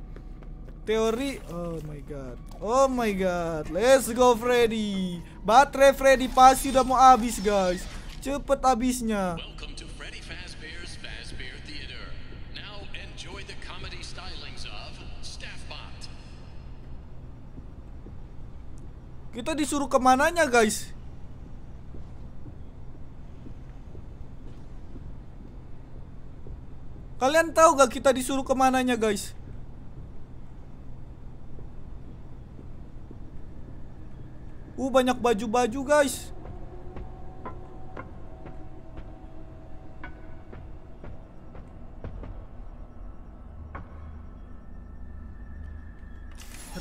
Teori Oh my god Oh my god Let's go Freddy Baterai Freddy pasti udah mau habis guys Cepet habisnya. Kita disuruh kemananya guys Kalian tahu gak kita disuruh kemananya guys Uh banyak baju-baju guys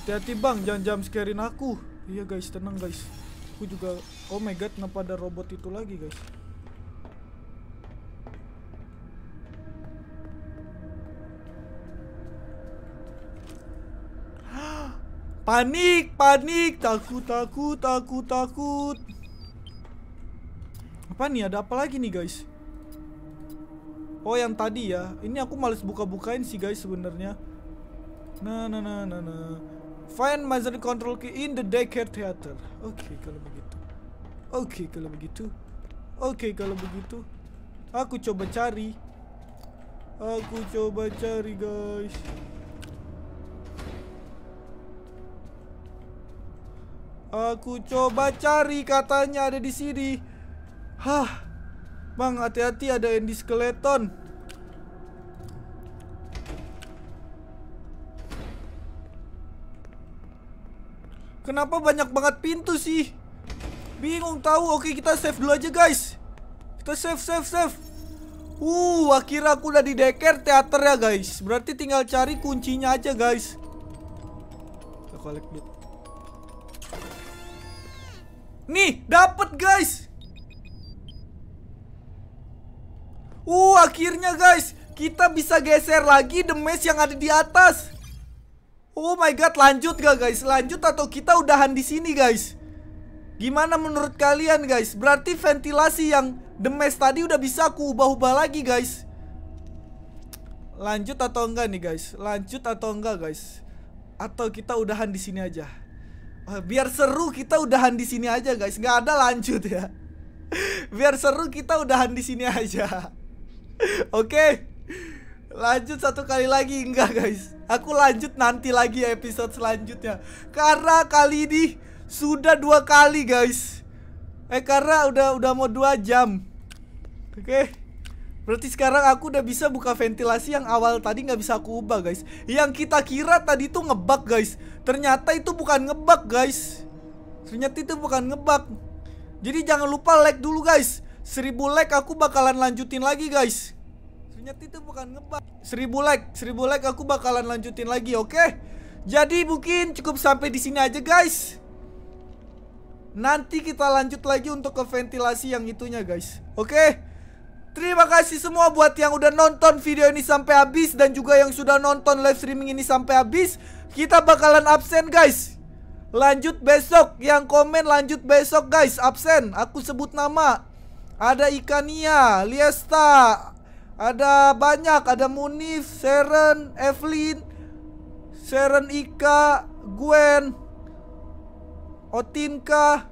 Hati-hati bang, jangan jam scarein aku. Iya guys, tenang guys. Aku juga Oh my god, kenapa ada robot itu lagi guys? panik, panik, takut, takut, takut, takut. Apa nih? Ada apa lagi nih guys? Oh yang tadi ya. Ini aku males buka-bukain sih guys sebenarnya. Nah, nah, nah, nah, nah. Find master control key in the daycare theater. Oke, okay, kalau begitu. Oke, okay, kalau begitu. Oke, okay, kalau begitu. Aku coba cari. Aku coba cari, guys. Aku coba cari katanya ada di sini. Hah. Bang, hati-hati ada endiskeleton. Skeleton. Kenapa banyak banget pintu sih? Bingung tahu. Oke, kita save dulu aja, guys. Kita save, save, save. Uh, akhirnya aku udah di deker teater ya, guys. Berarti tinggal cari kuncinya aja, guys. Kita collect dulu. Nih, dapet, guys. Uh, akhirnya, guys. Kita bisa geser lagi the mesh yang ada di atas. Oh my god, lanjut gak guys? Lanjut atau kita udahan di sini guys? Gimana menurut kalian guys? Berarti ventilasi yang the mesh tadi udah bisa aku ubah-ubah lagi guys. Lanjut atau enggak nih guys? Lanjut atau enggak guys? Atau kita udahan di sini aja? Eh, biar seru kita udahan di sini aja guys. Nggak ada lanjut ya. Biar seru kita udahan di sini aja. Oke. okay. Lanjut satu kali lagi Enggak guys Aku lanjut nanti lagi episode selanjutnya Karena kali ini Sudah dua kali guys Eh karena udah udah mau dua jam Oke okay. Berarti sekarang aku udah bisa buka ventilasi yang awal tadi nggak bisa aku ubah guys Yang kita kira tadi tuh ngebak guys Ternyata itu bukan ngebak guys Ternyata itu bukan ngebak Jadi jangan lupa like dulu guys 1000 like aku bakalan lanjutin lagi guys nyet itu bukan ngebak. Seribu like, seribu like aku bakalan lanjutin lagi, oke? Okay? Jadi mungkin cukup sampai di sini aja, guys. Nanti kita lanjut lagi untuk ke ventilasi yang itunya, guys. Oke? Okay? Terima kasih semua buat yang udah nonton video ini sampai habis dan juga yang sudah nonton live streaming ini sampai habis. Kita bakalan absen, guys. Lanjut besok Yang komen lanjut besok guys Absen Aku sebut nama Ada Ikania Liesta ada banyak, ada Munif, Seren, Evelyn, Seren Ika, Gwen, Otinka.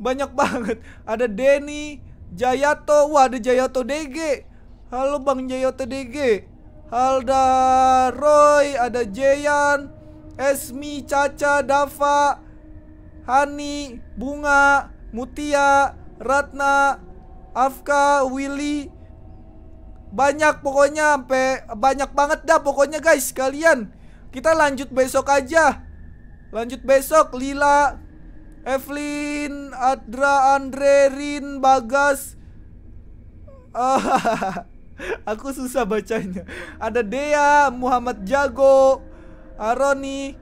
Banyak banget. Ada Denny, Jayato. Wah, ada Jayato DG. Halo Bang Jayato DG. Halda Roy, ada Jayan, Esmi, Caca, Dava, Hani, Bunga, Mutia, Ratna, Afka, Willy, banyak pokoknya sampai banyak banget dah pokoknya guys kalian. Kita lanjut besok aja. Lanjut besok Lila, Evelyn, Adra, Andre, Rin, Bagas. Uh, aku susah bacanya. Ada Dea, Muhammad Jago, Aroni,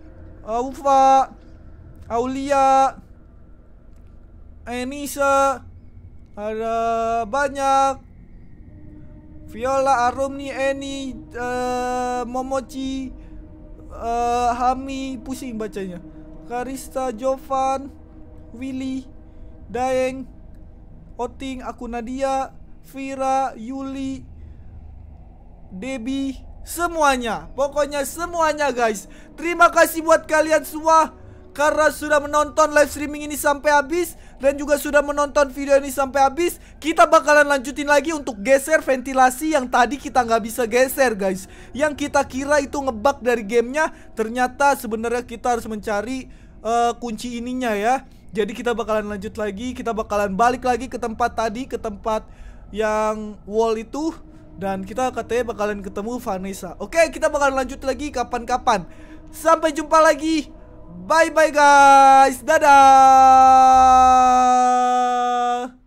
uh, Ufa, Aulia, Enisa, ada banyak Viola, Arumni, Eni, uh, Momochi, uh, Hami, pusing bacanya. Karista, Jovan, Willy, Daeng, Oting, aku Nadia, Vira, Yuli, Debbie, semuanya. Pokoknya semuanya guys. Terima kasih buat kalian semua karena sudah menonton live streaming ini sampai habis dan juga sudah menonton video ini sampai habis. Kita bakalan lanjutin lagi untuk geser ventilasi yang tadi kita nggak bisa geser guys. Yang kita kira itu ngebug dari gamenya, ternyata sebenarnya kita harus mencari uh, kunci ininya ya. Jadi kita bakalan lanjut lagi, kita bakalan balik lagi ke tempat tadi, ke tempat yang wall itu dan kita katanya bakalan ketemu Vanessa. Oke, kita bakalan lanjut lagi kapan-kapan. Sampai jumpa lagi. Bye-bye guys! Dadah!